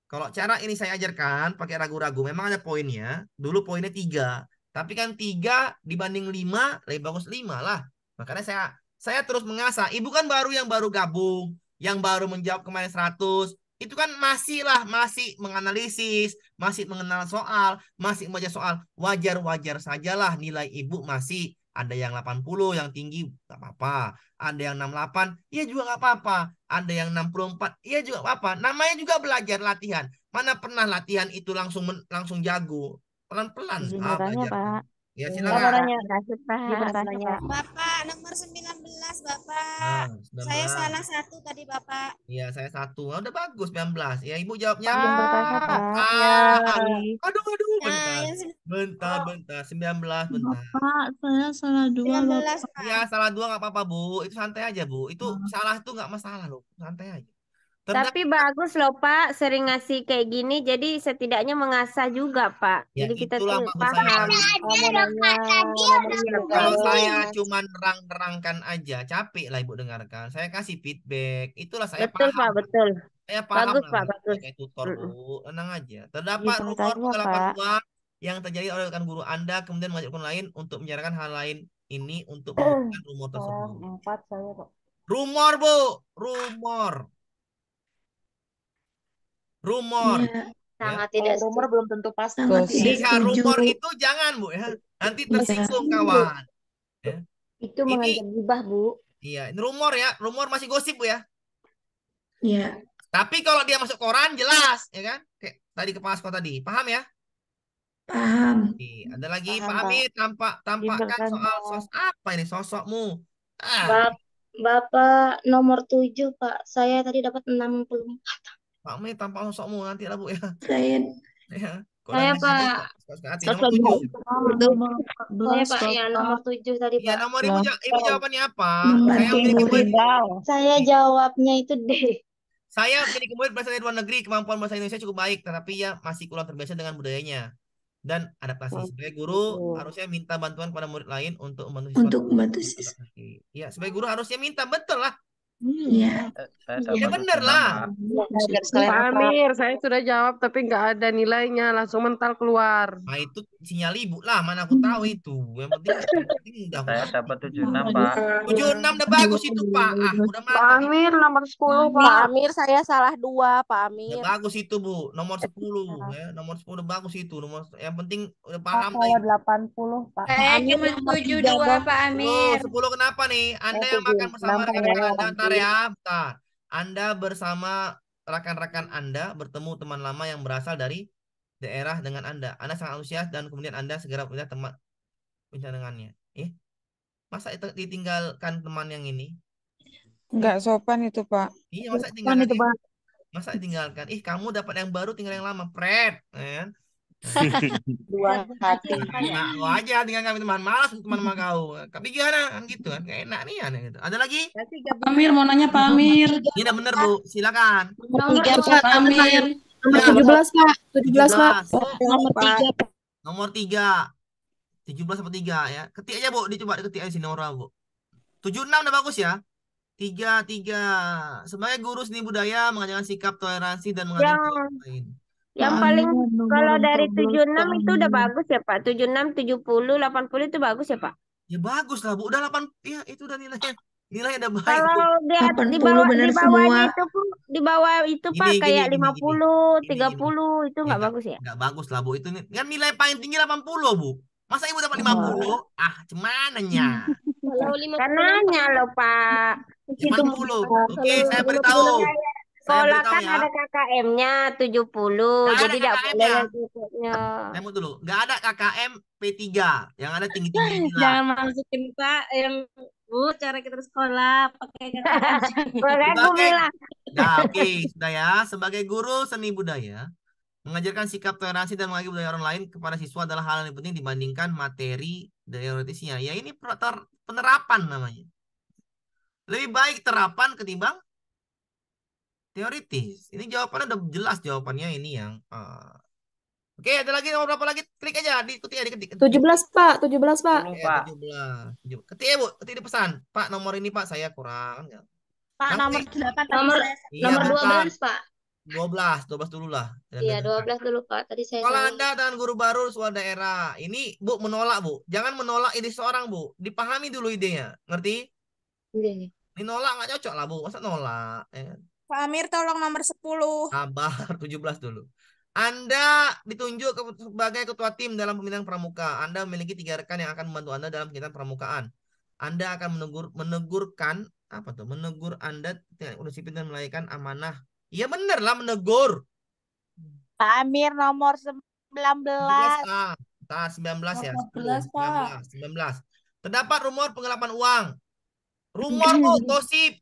Kalau cara ini saya ajarkan pakai ragu-ragu, memang ada poinnya. Dulu poinnya tiga. Tapi kan tiga dibanding lima, lebih bagus lima lah. Makanya saya saya terus mengasah. Ibu kan baru yang baru gabung, yang baru menjawab kemarin seratus itu kan masih lah masih menganalisis, masih mengenal soal, masih membaca soal. Wajar-wajar sajalah nilai ibu masih ada yang 80 yang tinggi nggak apa-apa. Ada yang 68 ya juga nggak apa-apa. Ada yang 64 ya juga nggak apa-apa. Namanya juga belajar latihan. Mana pernah latihan itu langsung langsung jago. Pelan-pelan. Ah, Pak. Ya iya. silakan. Nomor kasih Pak. Bapak nomor 19 Bapak. Nah, 19. Saya salah satu tadi Bapak. Iya, saya satu. Oh, udah bagus 19. Ya, Ibu jawabnya. Ah, Pak. Iya. Ah, aduh aduh nah, bentar. Bentar, oh. bentar. 19 bentar. Bapak, saya salah dua 19, Bapak. Iya, salah dua enggak apa-apa, Bu. Itu santai aja, Bu. Itu hmm. salah tuh enggak masalah loh. Santai aja. Tentang... Tapi bagus loh Pak, sering ngasih kayak gini, jadi setidaknya mengasah juga Pak. Ya, jadi kita tuh paham. Kalau saya cuma nerang-nerangkan aja, capek lah Ibu dengarkan. Saya kasih feedback, itulah saya betul, paham. Betul Pak, betul. Saya paham bagus, lah, Pak, bagus. Kayak tutor mm -mm. Bu, tenang aja. Iya, Terdapat rumor kegelapan yang terjadi oleh rekan guru Anda, kemudian mengajak orang lain untuk menyarankan hal lain ini untuk melakukan rumor tersebut. Empat saya Pak. Rumor Bu, rumor rumor. Ya. Sangat ya. tidak oh, rumor belum tentu pasti. Jika rumor itu jangan bu ya, nanti iya. tersinggung kawan. Ya. Itu mengancam gibah bu. Iya, ini rumor ya, rumor masih gosip bu ya. Iya. Tapi kalau dia masuk koran jelas, ya kan? Kayak tadi ke sekolah tadi, paham ya? Paham. Oke, ada lagi Pak Amir tampak tampakkan Diberkan soal sos apa ini sosokmu? Ah. Bapak, Bapak nomor tujuh Pak. Saya tadi dapat enam puluh empat. Pak Mei tanpa sosokmu nanti lah Bu ya. ya Saya. Ya. Saya Pak. Saya Pak. ya yang nomor tujuh tadi ya, Pak. Ya nomor ibu, ibu jawabannya apa? Saya murid. Saya jawabnya itu D. Saya jadi murid berasal dari luar negeri, kemampuan bahasa Indonesia cukup baik, tetapi ya masih kurang terbiasa dengan budayanya dan adaptasi. Oh, sebagai guru oh. harusnya minta bantuan pada murid lain untuk membantu siswa. Untuk membantu siswa. Iya, sebagai guru harusnya minta betul lah. Hmm. Iya. Eh, iya bener lah. Iya, pak Amir, saya sudah jawab tapi nggak ada nilainya, langsung mental keluar. Nah itu sinyal ibu lah, mana aku tahu hmm. itu. Yang penting, yang saya dapat tujuh enam iya. pak. Tujuh enam udah bagus itu pak. Ah, iya. udah Pak Amir nomor sepuluh pak. Pak Amir saya salah dua Pak Amir. Udah bagus itu bu, nomor sepuluh ya, nomor sepuluh udah bagus itu. Nomor yang penting udah paham. Saya delapan puluh pak. Saya cuma tujuh dua Pak Amir. Oh, sepuluh kenapa nih? Anda yang makan bersama dengan anda ya, iya. bentar. Anda bersama rekan-rekan Anda bertemu teman lama yang berasal dari daerah dengan Anda. Anda sangat antusias dan kemudian Anda segera punya teman pencanangannya. Eh, masa itu ditinggalkan teman yang ini? Enggak sopan itu, Pak. Iya, masa ditinggalkan? itu, Pak. Masa ditinggalkan? Ih, kamu dapat yang baru tinggal yang lama, pret. Eh. Ya kan? dua iya, hati nah, lo aja tinggal kami teman malas teman teman kau tapi gimana kan gitu kan gak enak nih aneh gitu ada lagi Pamir mau nanya Pamir. ini iya, udah bener bu silakan nomor tiga Pak nomor tujuh belas Pak tujuh belas Pak oh, nomor tiga nomor tiga tujuh belas atau tiga ya ketik aja bu dicoba ketik aja sini orang bu tujuh enam udah bagus ya tiga tiga sebagai guru seni budaya mengajarkan sikap toleransi dan mengajarkan ya. lain yang paling nomor kalau dari 76 tahun. itu udah bagus ya Pak. 76, 70, 80 itu bagus ya Pak. Ya bagus lah Bu. Udah 8 ya itu udah nilainya. Nilainya udah baik. Kalau di, di bawah di bawahnya semua. itu pun di bawah itu Pak gini, kayak gini, 50, gini, 30 gini. itu iya, nggak ya, bagus ya? Nggak bagus lah Bu. Itu kan nilai paling tinggi 80 Bu. Masa Ibu dapat 50? Oh. Ah, cemananya. Kalau 50 Kananya loh Pak. 50. Oke, okay, saya beritahu. Sekolah kan ya. ada KKM-nya 70, gak jadi tidak boleh yang cukupnya. Temu dulu, nggak ada KKM P3 yang ada tinggi-tinggi Jangan masukin Pak yang Bu, cara kita sekolah pakai KKM. Boleh aku kan, bilang. Nah, oke, okay. sudah ya. Sebagai guru seni budaya, mengajarkan sikap toleransi dan mengajarkan budaya orang lain kepada siswa adalah hal yang penting dibandingkan materi dan teoretisnya. Ya ini penerapan namanya. Lebih baik terapan ketimbang teoritis. Iya. Ini jawabannya udah jelas jawabannya ini yang uh... Oke, ada lagi nomor berapa lagi? Klik aja, diikuti ya, diketik. 17, Pak. 17, Pak. Oke, 17. 17. Ketik ya, Bu. Ketik di pesan. Pak, nomor ini, Pak, saya kurang. Pak, Nanti. nomor 8. Nomor, iya, nomor 12, Pak. 12, 12 dulu lah. Iya, 12 dulu Pak. Tadi saya Kalau Anda dan guru baru soal daerah. Ini Bu menolak, Bu. Jangan menolak ini seorang, Bu. Dipahami dulu idenya. Ngerti? Iya, iya. Ini nolak nggak cocok lah, Bu. Masa nolak? Eh. Pak Amir tolong nomor 10. Sabar, 17 dulu. Anda ditunjuk sebagai ketua tim dalam pemilihan pramuka. Anda memiliki tiga rekan yang akan membantu Anda dalam kegiatan pramukaan. Anda akan menegur menegurkan apa tuh? Menegur Anda tidak disiplin dan melayakan amanah. Iya benar lah menegur. Pak Amir nomor 19. 19 ah, 19 ya. 19, 19, iya, Pak. 19. Terdapat rumor penggelapan uang. Rumor gosip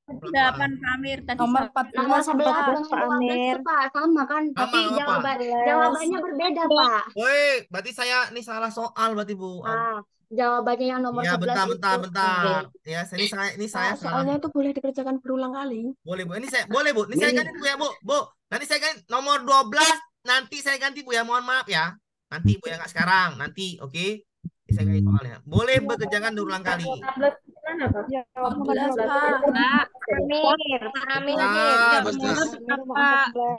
delapan Pak Amir tadi nomor empat belas 11 Pak Amir sama kan tapi sama, jawaban jawabannya berbeda Pak. Woi, berarti saya ini salah soal berarti Bu. Ah, jawabannya yang nomor ya, 11 bentar, itu. bentar, bentar. Okay. Ya, ini saya ini saya soalnya itu boleh dikerjakan berulang kali. Boleh Bu, ini saya boleh Bu. Ini saya ganti Bu ya Bu. Bu, nanti saya ganti nomor dua belas nanti saya ganti Bu ya, mohon maaf ya. Nanti Bu ya nggak sekarang, nanti oke. Okay? Saya ganti soalnya. Boleh iya, bekerjakan berulang kali kan apa? Ya, Amir. Amir.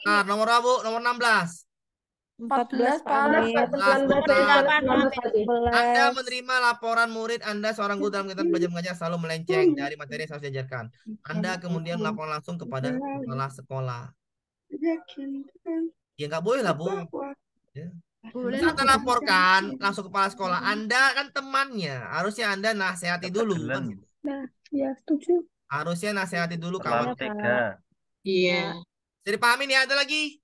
Ah, nomor apa, Bu? Nomor 16. 14 Pak. Anda menerima laporan murid Anda seorang guru dalam kegiatan belajar mengajar selalu melenceng dari materi yang harus diajarkan. Anda iya, kemudian melaporkan iya. langsung kepada iya, kepala sekolah. Ya nggak boleh lah, Bu. Ya. Boleh. Saat laporkan langsung kepala sekolah, Anda kan temannya, harusnya Anda nasihati dulu. Gitu. Nah, ya setuju. Harusnya nasihati dulu kawan. Iya. Jadi iya. pahami nih ya, ada lagi.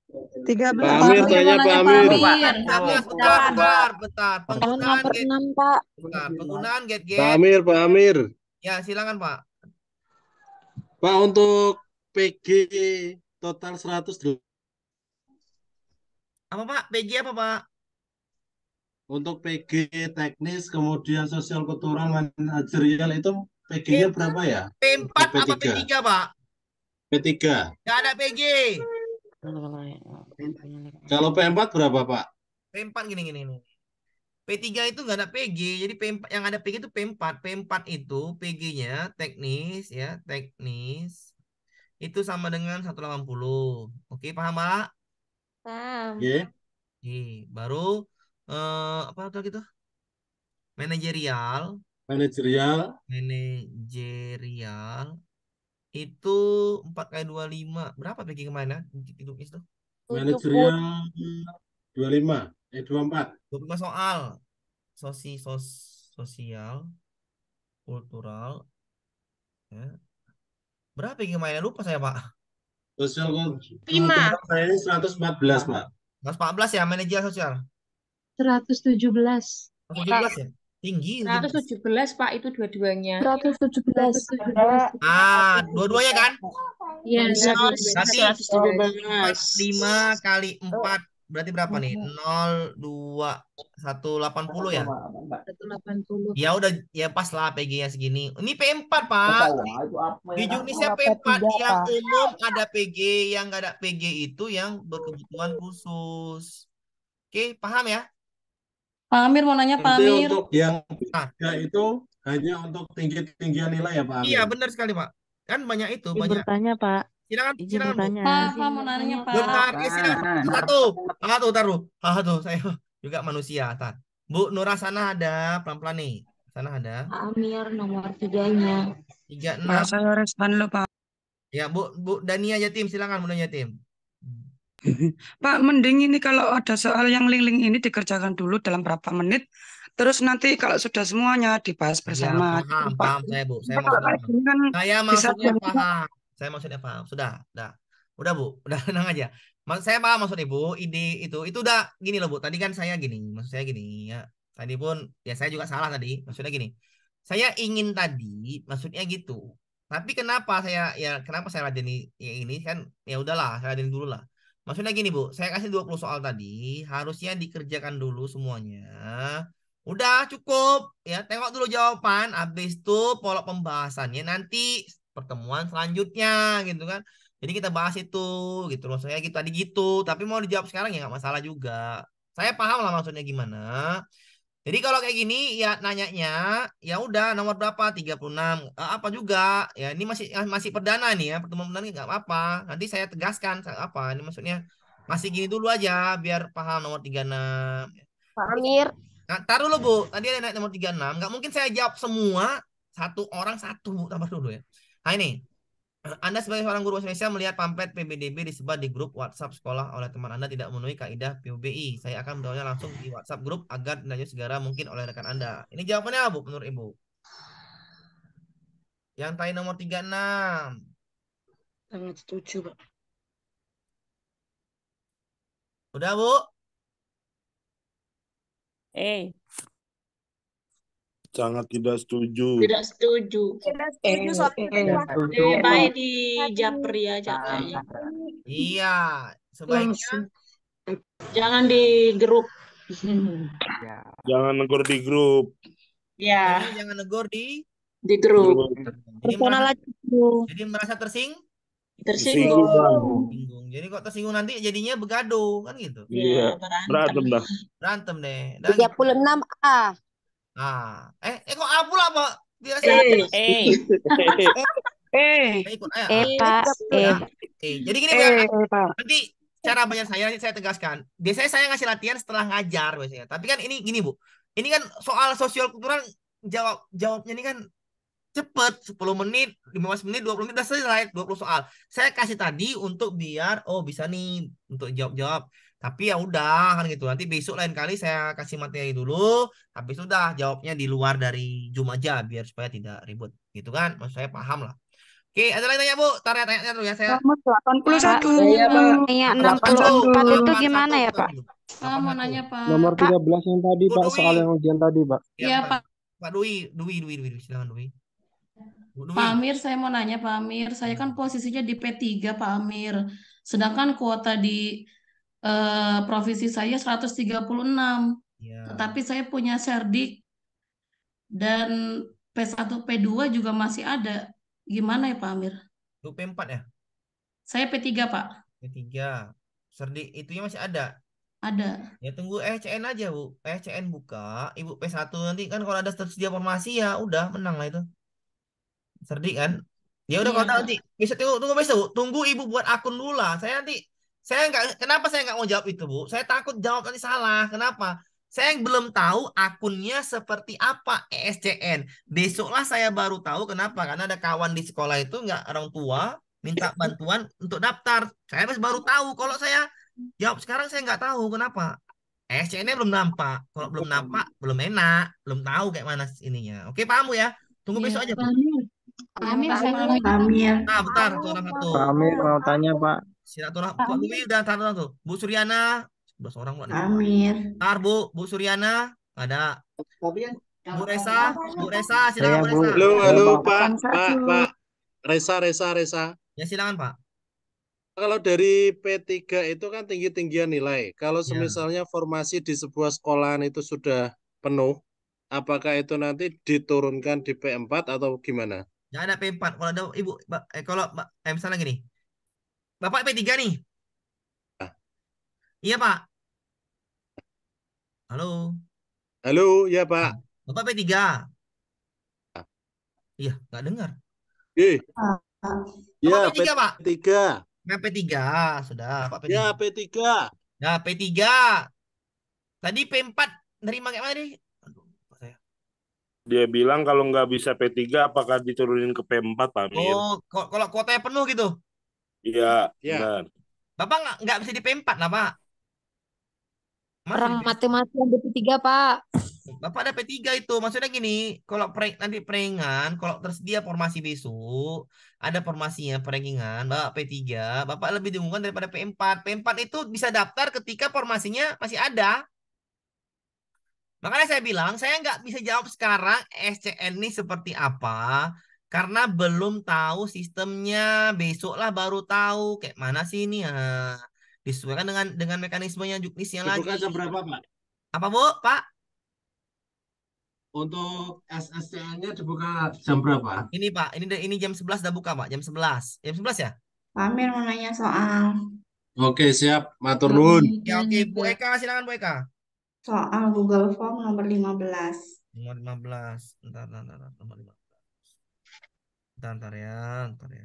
tiga belas Pak Amir tanya Pak Amir. Bentar, bentar, bentar. Penggunaan nomor Pak. Bentar, penggunaan get get. Pak Amir, Pak Amir. Ya, silakan, Pak. Pak untuk PG total dua apa Pak? PG apa Pak? Untuk PG teknis kemudian sosial kultural manajerial itu PG-nya berapa ya? P4 P3. apa P3 Pak? P3. Gak ada PG. Kalau P4 berapa Pak? P4 gini gini nih. P3 itu nggak ada PG, jadi P4 yang ada PG itu P4. P4 itu PG-nya teknis ya, teknis itu sama dengan 180. Oke, paham, Pak? Paham. Iya. Iya. Baru eh, apa lagi tuh? Gitu? Manajerial. Manajerial. Manajerial itu 4 kali lima. Berapa pergi kemana? Hidupnya itu. Manajerial dua lima. Eh dua empat. Dua 25 soal. Sosi sos sosial kultural ya. Berapa pergi kemana? Lupa saya, Pak. Sosial Lima. saya ini 114, empat belas ya, manajer sosial. tujuh belas ya? Tinggi. seratus tujuh belas Pak, itu dua-duanya. seratus 117. Ah, dua-duanya kan? Iya, tujuh belas lima kali empat berarti berapa nih? 80 iya. ya? 180. Ya udah ya pas lah PG-nya segini. Ini P4, Pak. Ya? Ya? Di Indonesia P4 yang umum ada PG, yang nggak ada PG itu yang berkebutuhan khusus. Oke, paham ya? Pak Amir mau nanya Pak Amir. Untuk yang ya itu hanya untuk tinggi-tinggian nilai ya Pak Amir? Iya, benar sekali Pak. Kan banyak itu. Banyak. Bertanya Pak. Silakan, silakan. Pak, mau nanya, Pak. Bu Tati, silakan. Satu. taruh. Ah, tuh, saya juga manusia. Tar. Bu Nura sana ada, pelan-pelan nih. Sana ada. Amir nomor tiganya. Tiga enam. Pak, saya respon lo, Pak. Ya, Bu, Bu Dania Yatim, silakan Bu tim Pak, mending ini kalau ada soal yang link-link ini dikerjakan dulu dalam berapa menit, terus nanti kalau sudah semuanya dibahas ya, bersama. Ya, paham, paham saya Bu. Saya, paham kan saya maksudnya paham. Saya maksudnya paham. Sudah, sudah Udah Bu, udah tenang aja. Maksud saya paham maksud Ibu, ide itu itu udah gini loh Bu. Tadi kan saya gini, maksud saya gini ya. Tadi pun ya saya juga salah tadi. Maksudnya gini. Saya ingin tadi, maksudnya gitu. Tapi kenapa saya ya kenapa saya ladeni ya ini kan ya udahlah, saya rajin dulu lah. Maksudnya gini Bu, saya kasih 20 soal tadi, harusnya dikerjakan dulu semuanya. Udah cukup ya, tengok dulu jawaban, habis itu pola pembahasannya nanti pertemuan selanjutnya gitu kan. Jadi kita bahas itu gitu loh. Saya gitu tadi gitu, tapi mau dijawab sekarang ya nggak masalah juga. Saya paham lah maksudnya gimana. Jadi kalau kayak gini ya nanyanya ya udah nomor berapa 36 eh, apa juga ya ini masih masih perdana nih ya pertemuan perdana nggak apa-apa nanti saya tegaskan apa ini maksudnya masih gini dulu aja biar paham nomor 36 Pak Amir nah, taruh lo Bu tadi ada nomor 36 nggak mungkin saya jawab semua satu orang satu bu tambah dulu ya Nah ini, Anda sebagai seorang guru Indonesia melihat pamflet PBDB disebar di grup WhatsApp sekolah oleh teman Anda tidak memenuhi kaidah PUBI. Saya akan mendorongnya langsung di WhatsApp grup agar ditindaklanjuti segera mungkin oleh rekan Anda. Ini jawabannya apa Bu? menurut Ibu? Yang tadi nomor 36. Sangat setuju, Pak. Udah, Bu? Eh. Sangat tidak setuju. Tidak setuju. Tidak setuju eh, soal Lebih kan eh, eh, di Japri aja ya. Iya, sebaiknya jangan di grup. Ya. Jangan negor di grup. Ya. Jadi jangan negor di di grup. Jadi merasa, jadi merasa tersing tersinggung. tersinggung. Jadi kok tersinggung nanti jadinya begaduh kan gitu. Iya, iya berantem. dah. Berantem deh. puluh enam A ah eh, eh kok abul apa? Biasa eh. Eh. Eh. Eh, eh, Pak. Eh. eh. eh. Jadi gini, eh, eh Pak. Eh, nanti cara bayar saya nanti saya tegaskan. Biasanya saya ngasih latihan setelah ngajar biasanya. Tapi kan ini gini, Bu. Ini kan soal sosial kultural jawab jawabnya ini kan cepet 10 menit, 15 menit, 20 menit udah selesai 20 soal. Saya kasih tadi untuk biar oh bisa nih untuk jawab-jawab. Tapi ya udah kan gitu. Nanti besok lain kali saya kasih materi dulu. Tapi sudah jawabnya di luar dari Zoom aja biar supaya tidak ribut. Gitu kan? Maksud saya paham lah. Oke, ada lagi tanya Bu? Tanya tanya dulu ya saya. Nomor 81. Iya, Pak. Iya, iya, puluh 64 itu gimana ya, Pak? Saya mau nanya, Pak. Nomor 13 yang tadi, Pak, soal yang ujian tadi, Pak. Iya, Pak. Pak Dwi, Dwi, Dwi, Dwi, silakan Dwi. Dwi. Pak Amir, saya mau nanya Pak Amir, saya kan posisinya di P3 Pak Amir, sedangkan kuota di eh, provisi saya 136. Ya. Tetapi saya punya serdik dan P1 P2 juga masih ada. Gimana ya Pak Amir? Lu P4 ya? Saya P3 Pak. P3. Serdik itunya masih ada. Ada. Ya tunggu ECN aja, Bu. ECN buka, Ibu P1 nanti kan kalau ada tersedia formasi ya udah menang lah itu. Serdik kan? Ya udah iya, kalau nanti bisa tunggu, tunggu besok, Bu. Tunggu Ibu buat akun dulu lah. Saya nanti saya nggak, kenapa saya nggak mau jawab itu, Bu? Saya takut jawab nanti salah. Kenapa? Saya belum tahu akunnya seperti apa ESCN. Besoklah saya baru tahu kenapa. Karena ada kawan di sekolah itu nggak orang tua minta bantuan untuk daftar. Saya masih baru tahu. Kalau saya jawab sekarang saya nggak tahu kenapa. ESCN-nya belum nampak. Kalau belum nampak, belum enak. Belum tahu kayak mana ininya. Oke, paham Bu ya? Tunggu iya, besok aja. Bu. Pamir, ya, saya Pamir. Amin. Amin. Amin. Amin. Pamir mau tanya, Pak. Silaturahmi dan tar tuh. Bu Suryana, sebelas orang buat Amin. Tar Bu, Bu Suryana, ada. Bu Resa, Bu Resa, silakan Bu Resa. Halo, halo Pak, Pak, Pak. Resa, Resa, Resa. Ya silakan Pak kalau dari P3 itu kan tinggi-tinggian nilai. Kalau ya. semisalnya ya. formasi di sebuah sekolahan itu sudah penuh, apakah itu nanti diturunkan di P4 atau gimana? Ya ada P4. Kalau ada Ibu eh, kalau eh, misalnya gini, Bapak P3 nih. Ah. Iya, Pak. Halo. Halo, iya, Pak. Bapak P3. Ah. Ya. Iya, nggak dengar. Eh. Iya, P3, P3, Pak. P3. Ya, P3, sudah, Pak P3. Ya, P3. Ya, P3. Tadi P4 nerima kayak mana nih? Dia bilang kalau nggak bisa P3, apakah diturunin ke P4, Pak Amir? Oh, kalau kuotanya penuh gitu? Iya, iya. Bapak nggak bisa di P4 lah, Pak. Orang matematika di P3, Pak. Bapak ada P3 itu. Maksudnya gini, kalau pre nanti peringan, kalau tersedia formasi besok, ada formasinya peringan, Bapak P3, Bapak lebih diunggulkan daripada P4. P4 itu bisa daftar ketika formasinya masih ada. Makanya saya bilang, saya nggak bisa jawab sekarang SCN ini seperti apa, karena belum tahu sistemnya, besoklah baru tahu kayak mana sih ini ya. Disesuaikan dengan dengan mekanismenya juknisnya lagi. Dibuka jam berapa, Pak? Apa, Bu? Pak? Untuk SSCN-nya dibuka jam berapa? Ini, Pak. Ini ini jam 11 sudah buka, Pak. Jam 11. Jam 11 ya? Pak Amir mau nanya soal. Oke, siap. Matur nuwun. Ya, oke. Bu Eka, silakan Bu Eka. Soal Google Form nomor 15. Nomor 15. Entar, entar, entar, Nomor 15. Bentar, bentar ya, bentar ya.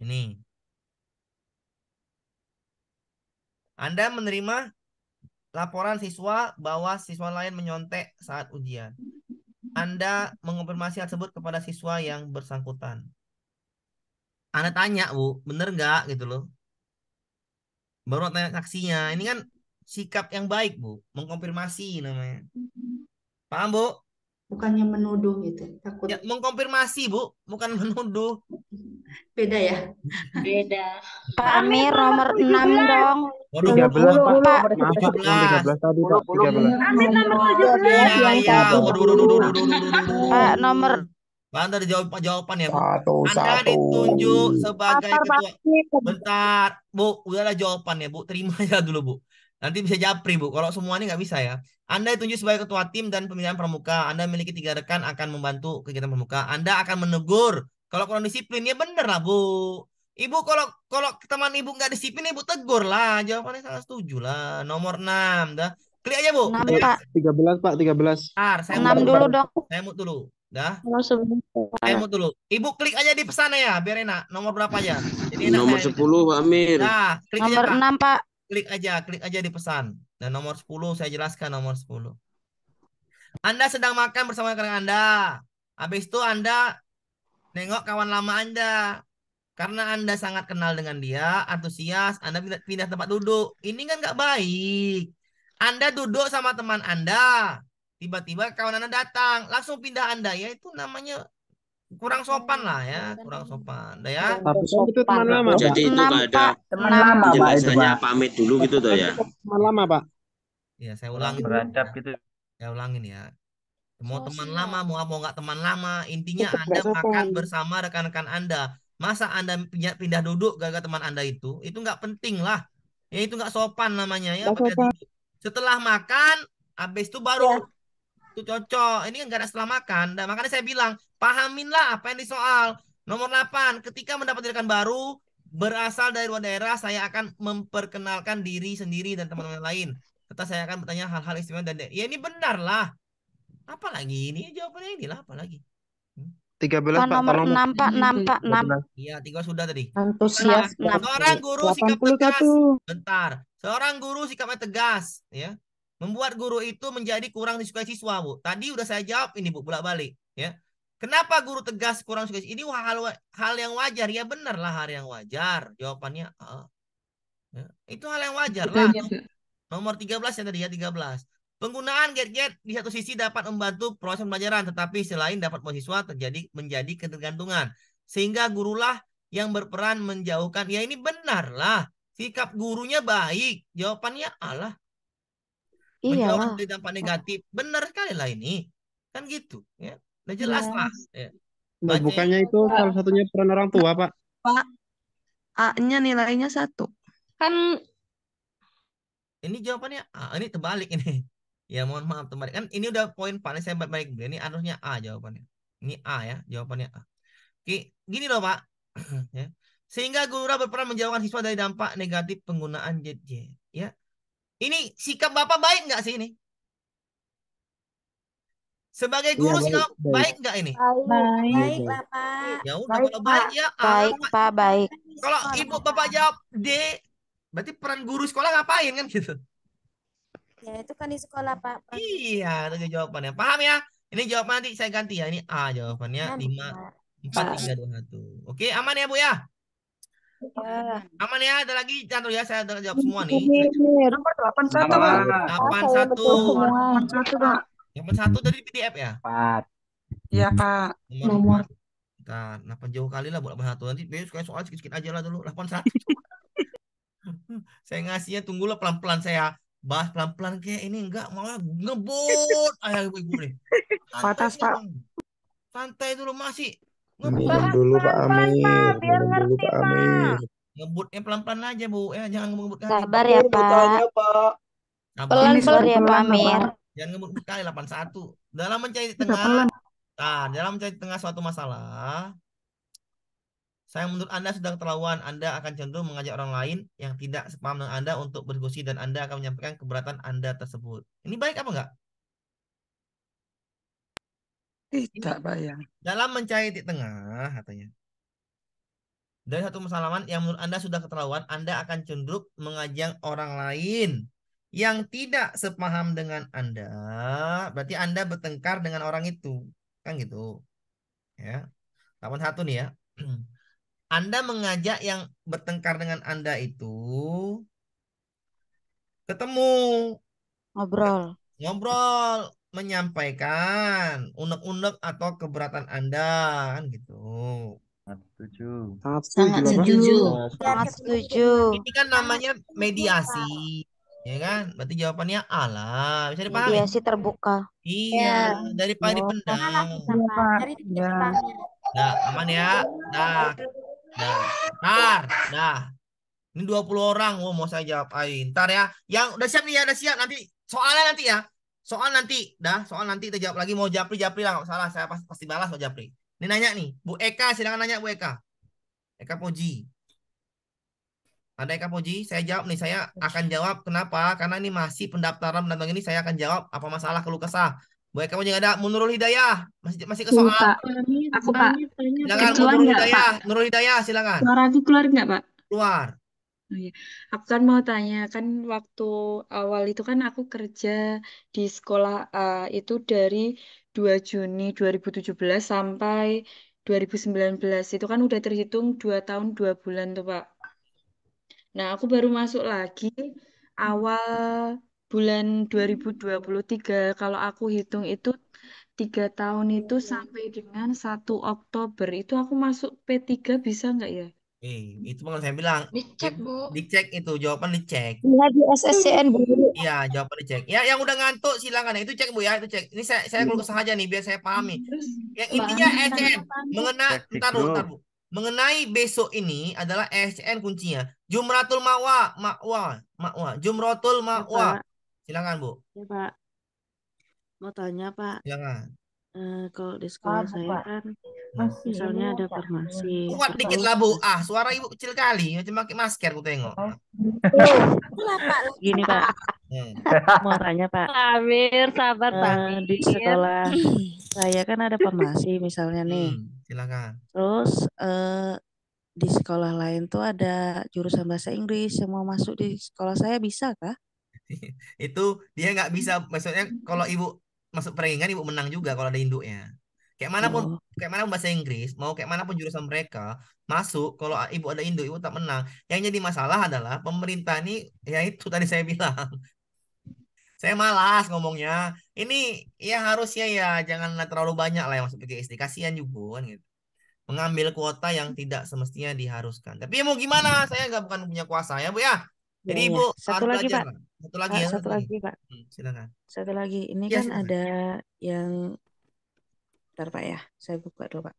Ini. Anda menerima laporan siswa bahwa siswa lain menyontek saat ujian. Anda mengonfirmasi hal tersebut kepada siswa yang bersangkutan. Anda tanya, Bu, bener nggak gitu loh. Baru tanya saksinya. Ini kan sikap yang baik, Bu. Mengkonfirmasi namanya. Paham, Bu? bukannya menuduh gitu takut ya, mengkonfirmasi bu bukan menuduh beda ya beda Pak Amir nomor enam dong Waduh, 13, 13 Pak. 13 tadi, Pak. 13. Amir nomor 17. Pak, ya, ya. Anda jawab jawaban ya, Bu. Satu, Anda satu. ditunjuk sebagai ketua. Bentar, Bu, udahlah jawaban ya Bu. Terima ya dulu, Bu. Nanti bisa japri, Bu. Kalau semua ini nggak bisa ya. Anda ditunjuk sebagai ketua tim dan pemilihan pramuka. Anda memiliki tiga rekan akan membantu kegiatan pramuka. Anda akan menegur kalau kurang disiplin. Ya bener lah, Bu. Ibu kalau kalau teman ibu nggak disiplin ibu tegur lah. Jawabannya salah setuju lah. Nomor enam, dah. Klik aja, Bu. 6, Pak. 13, iya, Pak, 13. R. saya enam mau, dulu dong. Saya mau dulu. Dah. Saya mau dulu. Ibu klik aja di pesan ya, biar enak. Nomor berapa aja? Jadi enak Nomor ya. sepuluh, 10, Pak Amir. Nah, klik Nomor aja, Pak. Pak. Klik aja, klik aja di pesan. Dan nomor 10 saya jelaskan nomor 10. Anda sedang makan bersama rekan Anda. Habis itu Anda nengok kawan lama Anda. Karena Anda sangat kenal dengan dia, antusias, Anda pindah tempat duduk. Ini kan nggak baik. Anda duduk sama teman Anda, tiba-tiba kawan Anda datang, langsung pindah Anda. Ya itu namanya kurang oh, sopan lah ya, kurang sopan. Udah ya. Tapi itu teman lama. Pak. Jadi itu kalau ada teman lama Pak. pamit dulu gitu tuh ya. Teman lama Pak. Ya saya ulang Beradab gitu. Saya ulangin ya. Mau oh, teman lama, mau mau nggak teman lama, intinya itu Anda makan bersama rekan-rekan Anda. Masa Anda pindah duduk gara-gara teman Anda itu, itu nggak penting lah. Ya itu nggak sopan namanya ya. Sopan. Setelah makan, habis itu baru ya. itu cocok. Ini kan nggak ada setelah makan. Dan nah, makanya saya bilang Pahaminlah apa yang disoal. Nomor 8, ketika mendapat rekan baru berasal dari luar daerah, saya akan memperkenalkan diri sendiri dan teman-teman lain. Serta saya akan bertanya hal-hal istimewa dan ya ini benar lah. Apalagi ini jawabannya lah apalagi. Hmm? 13 Pak, Pak nomor tolong 6 Pak 6 Pak 6. Iya, 3 sudah tadi. Antusias. Nah, seorang guru sikap tegas. Bentar. Seorang guru sikapnya tegas, ya. Membuat guru itu menjadi kurang disukai siswa, Bu. Tadi udah saya jawab ini, Bu, bolak-balik, ya. Kenapa guru tegas kurang sukses? Ini hal hal yang wajar ya benar lah hal yang wajar. Jawabannya uh, ya. itu hal yang wajar lah. Nomor 13 yang tadi ya 13. Penggunaan gadget di satu sisi dapat membantu proses pembelajaran, tetapi selain dapat mahasiswa terjadi menjadi ketergantungan. Sehingga gurulah yang berperan menjauhkan. Ya ini benar lah. Sikap gurunya baik. Jawabannya Allah. lah. Iya, menjauhkan dampak negatif. Benar sekali lah ini. Kan gitu ya. Nah jelas iya. lah. Ya. Nah, bukannya itu salah satunya peran orang tua, Pak. Pak, A-nya nilainya satu. Kan ini jawabannya A. Ini terbalik ini. Ya mohon maaf terbalik. Kan ini udah poin paling saya balik. Ini harusnya A jawabannya. Ini A ya, jawabannya A. Oke, gini loh Pak. ya. Sehingga guru berperan menjauhkan siswa dari dampak negatif penggunaan JJ. Ya. Ini sikap Bapak baik nggak sih ini? Sebagai iya, guru ya, baik, baik, baik nggak ini? Baik, baik baik Pak. Ya udah baik, kalau baik ya. Ah, baik Pak, baik. Kalau ibu bapak jawab D, berarti peran guru sekolah ngapain kan gitu? Ya itu kan di sekolah Pak. Pak. Iya, itu jawabannya. Paham ya? Ini jawaban nanti saya ganti ya. Ini A jawabannya lima empat tiga dua satu. Oke, aman ya Bu ya? Ya. Aman ya, ada lagi Cantul ya, saya jawab semua nih. Nomor 81, Pak. 81. 81, Pak yang satu dari PDF ya? Empat. Iya kak. Nomor. Nomor. Kita kenapa jauh kali lah buat nomor satu. Nanti besok kayak soal sedikit aja lah dulu. Delapan satu. saya ngasihnya tunggulah pelan-pelan saya bahas pelan-pelan kayak ini enggak mau ngebut ayah ibu ibu nih. Patas pak. Santai dulu masih. Ngebut. dulu Pak Amir. Biar dulu Pak Amir. Ngebutnya eh, pelan-pelan aja bu. Eh jangan ya, ngebut. Sabar ya pak. Sabar ya pak Amir. Jangan ngebut kali 81. Dalam mencari tengah. Nah, dalam mencari tengah suatu masalah, saya menurut Anda sudah keterlaluan. Anda akan cenderung mengajak orang lain yang tidak sepaham dengan Anda untuk berdiskusi dan Anda akan menyampaikan keberatan Anda tersebut. Ini baik apa enggak? Tidak bayang. Dalam mencari titik tengah katanya. Dari satu masalah yang menurut Anda sudah keterlaluan, Anda akan cenderung mengajak orang lain yang tidak sepaham dengan Anda, berarti Anda bertengkar dengan orang itu. Kan gitu. Ya. Lawan satu nih ya. Anda mengajak yang bertengkar dengan Anda itu ketemu ngobrol ngobrol menyampaikan unek-unek atau keberatan Anda kan gitu setuju sangat setuju sangat setuju ini kan namanya mediasi Ya kan? Berarti jawabannya A lah. Bisa iya, dipahami? sih terbuka. Iya, ya. daripada dipendam. Dari ya. Nah, aman ya. Nah. Nah, ntar, nah. Ini 20 orang, oh, mau saya jawab ayo. Ntar ya. Yang udah siap nih ya, udah siap. Nanti soalnya nanti ya. Soal nanti, dah. Soal nanti kita jawab lagi. Mau Japri, Japri lah. Nggak salah, saya pasti, pasti balas mau Japri. Ini nanya nih. Bu Eka, silakan nanya Bu Eka. Eka Poji. Ada Kak Puji, Saya jawab nih, saya akan jawab kenapa? Karena ini masih pendaftaran pendaftaran ini saya akan jawab apa masalah keluh kesah. Baik kamu jangan ada Munurul Hidayah masih masih ke soal. Aku Pak. Silakan Munurul Hidayah. Pak. Nurul Hidayah silakan. Suara aku keluar nggak Pak? Keluar. Oh, iya. Aku kan mau tanya, kan waktu awal itu kan aku kerja di sekolah uh, itu dari 2 Juni 2017 sampai 2019. Itu kan udah terhitung 2 tahun 2 bulan tuh Pak. Nah, aku baru masuk lagi awal bulan 2023. Kalau aku hitung itu tiga tahun itu sampai dengan 1 Oktober itu aku masuk P3 bisa nggak ya? Eh, itu pengen saya bilang. Dicek, Bu. Dicek itu, jawaban dicek. Iya, di SSCN, Bu. Iya, jawaban dicek. Ya, yang udah ngantuk silakan. Itu cek, Bu ya, itu cek. Ini saya saya keluh kesah aja nih biar saya pahami. Terus, yang intinya SSCN mengenai entar bentar, Bu mengenai besok ini adalah SN kuncinya. Jumratul Ma'wa, Ma'wa, Ma'wa. Jumratul ya, Ma'wa. Ya, Silakan, Bu. Ya, Pak. Mau tanya, Pak. Silakan. Uh, kalau di sekolah ah, saya Pak. kan masih, misalnya ada farmasi. Kuat dikit lah, Bu. Ah, suara Ibu kecil kali. cuma pakai masker ku tengok. Gini, Pak. Hmm. Mau tanya, Pak. Amir, sabar, Pak. Uh, di sekolah saya kan ada farmasi misalnya nih. Hmm silakan. Terus uh, di sekolah lain tuh ada jurusan bahasa Inggris yang mau masuk di sekolah saya bisa kah? itu dia nggak bisa maksudnya kalau ibu masuk peringan ibu menang juga kalau ada induknya kayak pun oh. kayak mana pun bahasa Inggris mau kayak mana pun jurusan mereka masuk kalau ibu ada induk ibu tak menang yang jadi masalah adalah pemerintah ini ya itu tadi saya bilang saya malas ngomongnya ini ya harusnya ya jangan terlalu banyak lah yang masuk PGSD kasihan juga kan gitu mengambil kuota yang tidak semestinya diharuskan tapi ya mau gimana hmm. saya nggak bukan punya kuasa ya bu ya iya, jadi ya, ibu ya. satu lagi pak ya, satu lagi ya, satu lagi pak hmm, silakan satu lagi ini ya, kan silakan. ada yang Bentar, Pak ya. Saya buka dulu, Pak.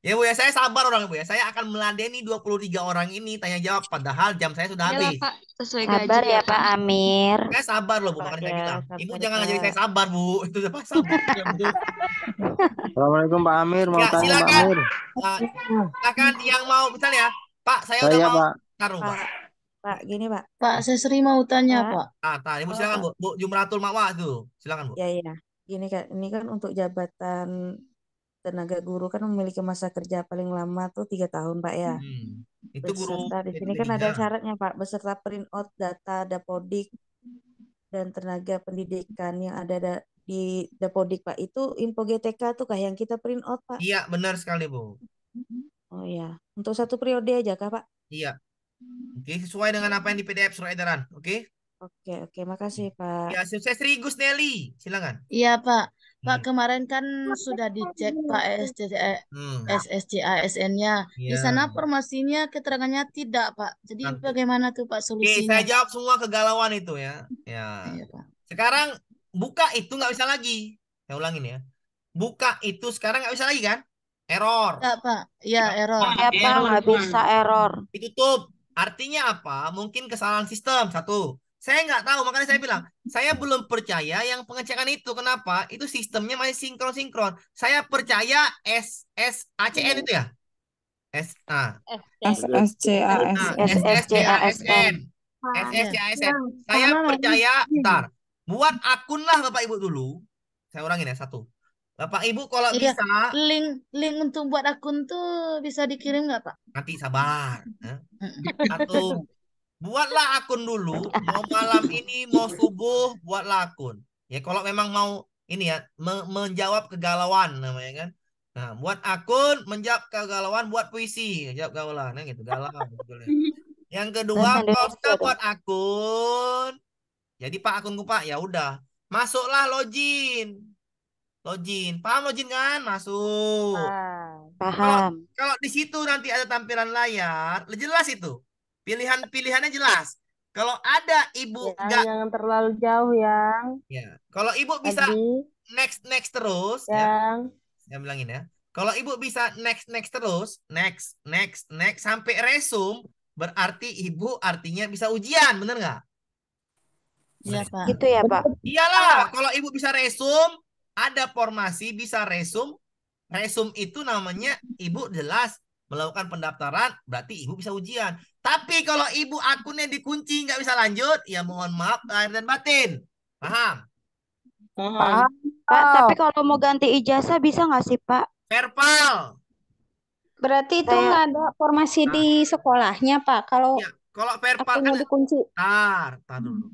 Ya Bu ya, saya sabar orang Bu ya. Saya akan meladeni 23 orang ini tanya jawab padahal jam saya sudah Yalah, habis. Pak, sesuai sabar ya, ya Pak Amir. Saya sabar loh Bu, makanya saya kita. Ya, Ibu jangan ya. ngajari saya sabar Bu. Itu sudah pasti. Assalamualaikum Pak Amir, mau ya, tanya silakan. Pak Amir. Uh, silakan yang mau misalnya, Pak, saya, saya udah mau Pak. taruh Pak. Pak, gini Pak. Pak, saya sering mau tanya Pak. Pak. Ah, tanya Bu silakan Bu. Bu Jumratul Mawa tuh. Silakan Bu. Iya iya. Gini Kak, ini kan untuk jabatan tenaga guru kan memiliki masa kerja paling lama tuh tiga tahun pak ya. Hmm. Itu guru beserta di sini kan ada syaratnya pak beserta print out data dapodik dan tenaga pendidikan yang ada di dapodik pak itu info GTK tuh kah yang kita print out, pak? Iya benar sekali bu. Oh ya untuk satu periode aja kah pak? Iya. Oke sesuai dengan apa yang di PDF surat edaran oke? Oke oke makasih iya, pak. Ya sukses Rigus Nelly silakan. Iya pak. Pak hmm. kemarin kan sudah dicek Pak SSCA e, hmm. nya Ya. Di iya. sana formasinya keterangannya tidak Pak. Jadi Nanti. bagaimana tuh Pak solusinya? Oke, saya jawab semua kegalauan itu ya. Ya. Iya, sekarang buka itu nggak bisa lagi. Saya ulangin ya. Buka itu sekarang nggak bisa lagi kan? Error. Enggak, Pak. Ya, Tidak error. Ya, Pak, nggak bisa error. Ditutup. Artinya apa? Mungkin kesalahan sistem satu saya nggak tahu, makanya saya bilang, saya belum percaya yang pengecekan itu. Kenapa? Itu sistemnya masih sinkron-sinkron. Saya percaya S S A C N itu ya? S S S S ah, S S S s C C A A a N C A S N nah, Saya percaya, ntar. Buat akun lah Bapak Ibu dulu. Saya urangin ya, satu. Bapak Ibu kalau iya. bisa link link untuk buat akun tuh bisa dikirim nggak Pak? Nanti sabar. Ya. Satu buatlah akun dulu mau malam ini mau subuh buatlah akun ya kalau memang mau ini ya me menjawab kegalauan namanya kan nah buat akun menjawab kegalauan buat puisi jawab kegalauan nah gitu galau yang kedua kalau buat akun jadi pak akunku pak ya udah masuklah login login paham login kan masuk paham kalau, kalau di situ nanti ada tampilan layar jelas itu Pilihan-pilihannya jelas. Kalau ada ibu ya, gak... jangan terlalu jauh yang. Ya. Kalau ibu bisa next next terus. Ya. Yang. Ya. Saya bilangin ya. Kalau ibu bisa next next terus, next next next sampai resum, berarti ibu artinya bisa ujian, bener nggak? Iya pak. Gitu ya pak. Iyalah, kalau ibu bisa resum, ada formasi bisa resum. Resum itu namanya ibu jelas melakukan pendaftaran, berarti ibu bisa ujian. Tapi kalau ibu akunnya dikunci nggak bisa lanjut, ya mohon maaf lahir dan batin. Paham? Paham. Pak, oh. tapi kalau mau ganti ijazah bisa nggak sih, Pak? Verbal. Berarti itu nggak ada formasi nah. di sekolahnya, Pak. Kalau ya, kalau verbal kan dikunci. Tar, tar dulu.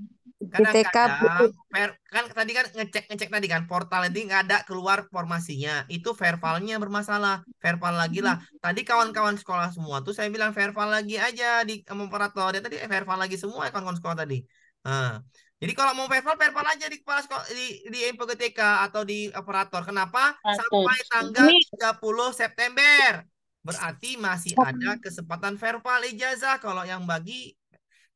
Karena BTK kadang, kan tadi kan ngecek ngecek tadi kan portal ini nggak ada keluar formasinya. Itu verbalnya bermasalah. Verbal lagi lah. Hmm. Tadi kawan-kawan sekolah semua tuh saya bilang verbal lagi aja di operator. dia tadi verbal lagi semua ya kawan-kawan sekolah tadi. Nah, jadi kalau mau verbal verbal aja di kepala sekolah di di MPGTK atau di operator. Kenapa? Sampai tanggal 30 September. Berarti masih ada kesempatan verbal ijazah kalau yang bagi.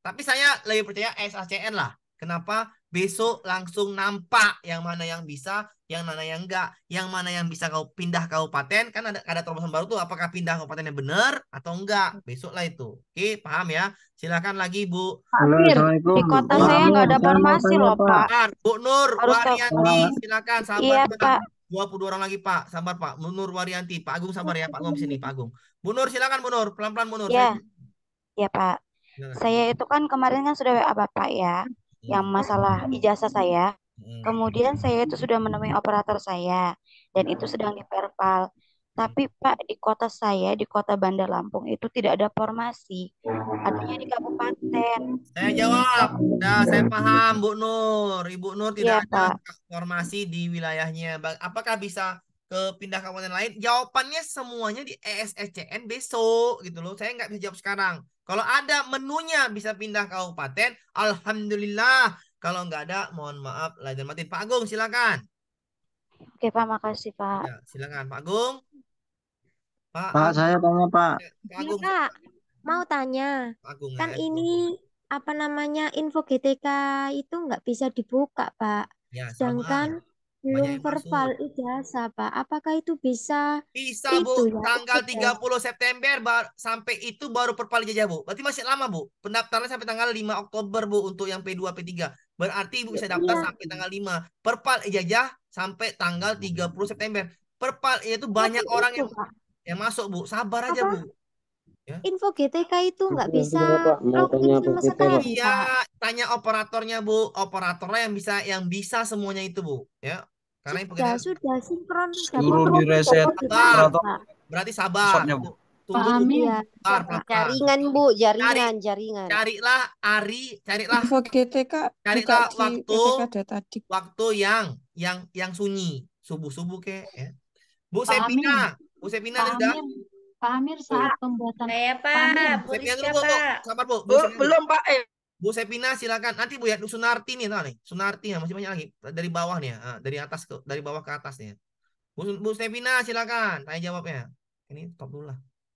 Tapi saya lebih percaya SACN lah. Kenapa? Besok langsung nampak yang mana yang bisa, yang mana yang enggak, yang mana yang bisa kau pindah kabupaten. Kan ada ada terobosan baru tuh apakah pindah yang benar atau enggak. Besok lah itu. Oke, paham ya? Silakan lagi, Bu. Halo, Assalamualaikum. Di kota saya enggak ada farmasi loh, Pak. Bu Nur Harus Warianti, silakan sabar. Iya, Pak. 22 orang lagi Pak, sabar Pak. Bu Nur Warianti, Pak Agung sabar ya, Pak Agung sini Pak Agung. Bu Nur silakan Bu Nur, pelan-pelan Bu Nur. Ya, Iya Pak. Saya itu kan kemarin kan sudah WA Bapak ya yang hmm. masalah ijazah saya. Hmm. Kemudian saya itu sudah menemui operator saya dan itu hmm. sedang di verbal. Tapi Pak di kota saya di kota Bandar Lampung itu tidak ada formasi, adanya di kabupaten. Saya jawab, nah saya paham Bu Nur, Ibu Nur tidak ya, ada Pak. formasi di wilayahnya. Apakah bisa ke pindah kabupaten lain? Jawabannya semuanya di ESSCN besok gitu loh. Saya nggak bisa jawab sekarang. Kalau ada menunya bisa pindah kabupaten, alhamdulillah. Kalau nggak ada, mohon maaf lahir mati Pak Agung, silakan. Oke Pak, makasih Pak. Ya, silakan Pak Agung. Pak, Pak saya tanya Pak. Pak Agung. Iya, Pak, mau tanya. Pak Agung, kan ya, ini apa namanya info GTK itu nggak bisa dibuka Pak. Ya, Sedangkan sama belum verbal ijazah, Pak. Apakah itu bisa? Bisa, itu, Bu. Ya? Tanggal 30 ya? September sampai itu baru verbal ijazah, Bu. Berarti masih lama, Bu. Pendaftaran sampai tanggal 5 Oktober, Bu, untuk yang P2, P3. Berarti Ibu bisa daftar iya. ya. sampai tanggal 5. Verbal ijazah sampai tanggal 30 September. Perpal ya, itu banyak Tapi orang itu, yang yang masuk, Bu. Sabar aja, Bu. Ya. info GTK itu nggak bisa login sama iya, tanya operatornya Bu, operatornya yang bisa yang bisa semuanya itu Bu, ya. Karena info sudah, sudah sinkron sudah suruh di reset. Berarti sabar. Bu. Tunggu dulu. Ya. Sabar, jaringan Bu, jaringan, Cari, jaringan. Carilah Ari, carilah info GTK. Carilah waktu GTK waktu yang yang yang sunyi, subuh-subuh kek ya. Bu Sepina, iya. Bu Sepina sudah Pak Amir iya. saat pembuatan ya, Saya Pak, Pak Amir. dulu, Pak. Sabar, Bu. Bu, oh, belum, Pak. Eh. Bu Sepina silakan. Nanti Bu ya Sunarti nih, tahu nih. Sunarti ya, masih banyak lagi dari bawah nih, ya. Ah, dari atas ke dari bawah ke atas nih. Ya. Bu, Bu Sepina silakan tanya jawabnya. Ini top dulu lah.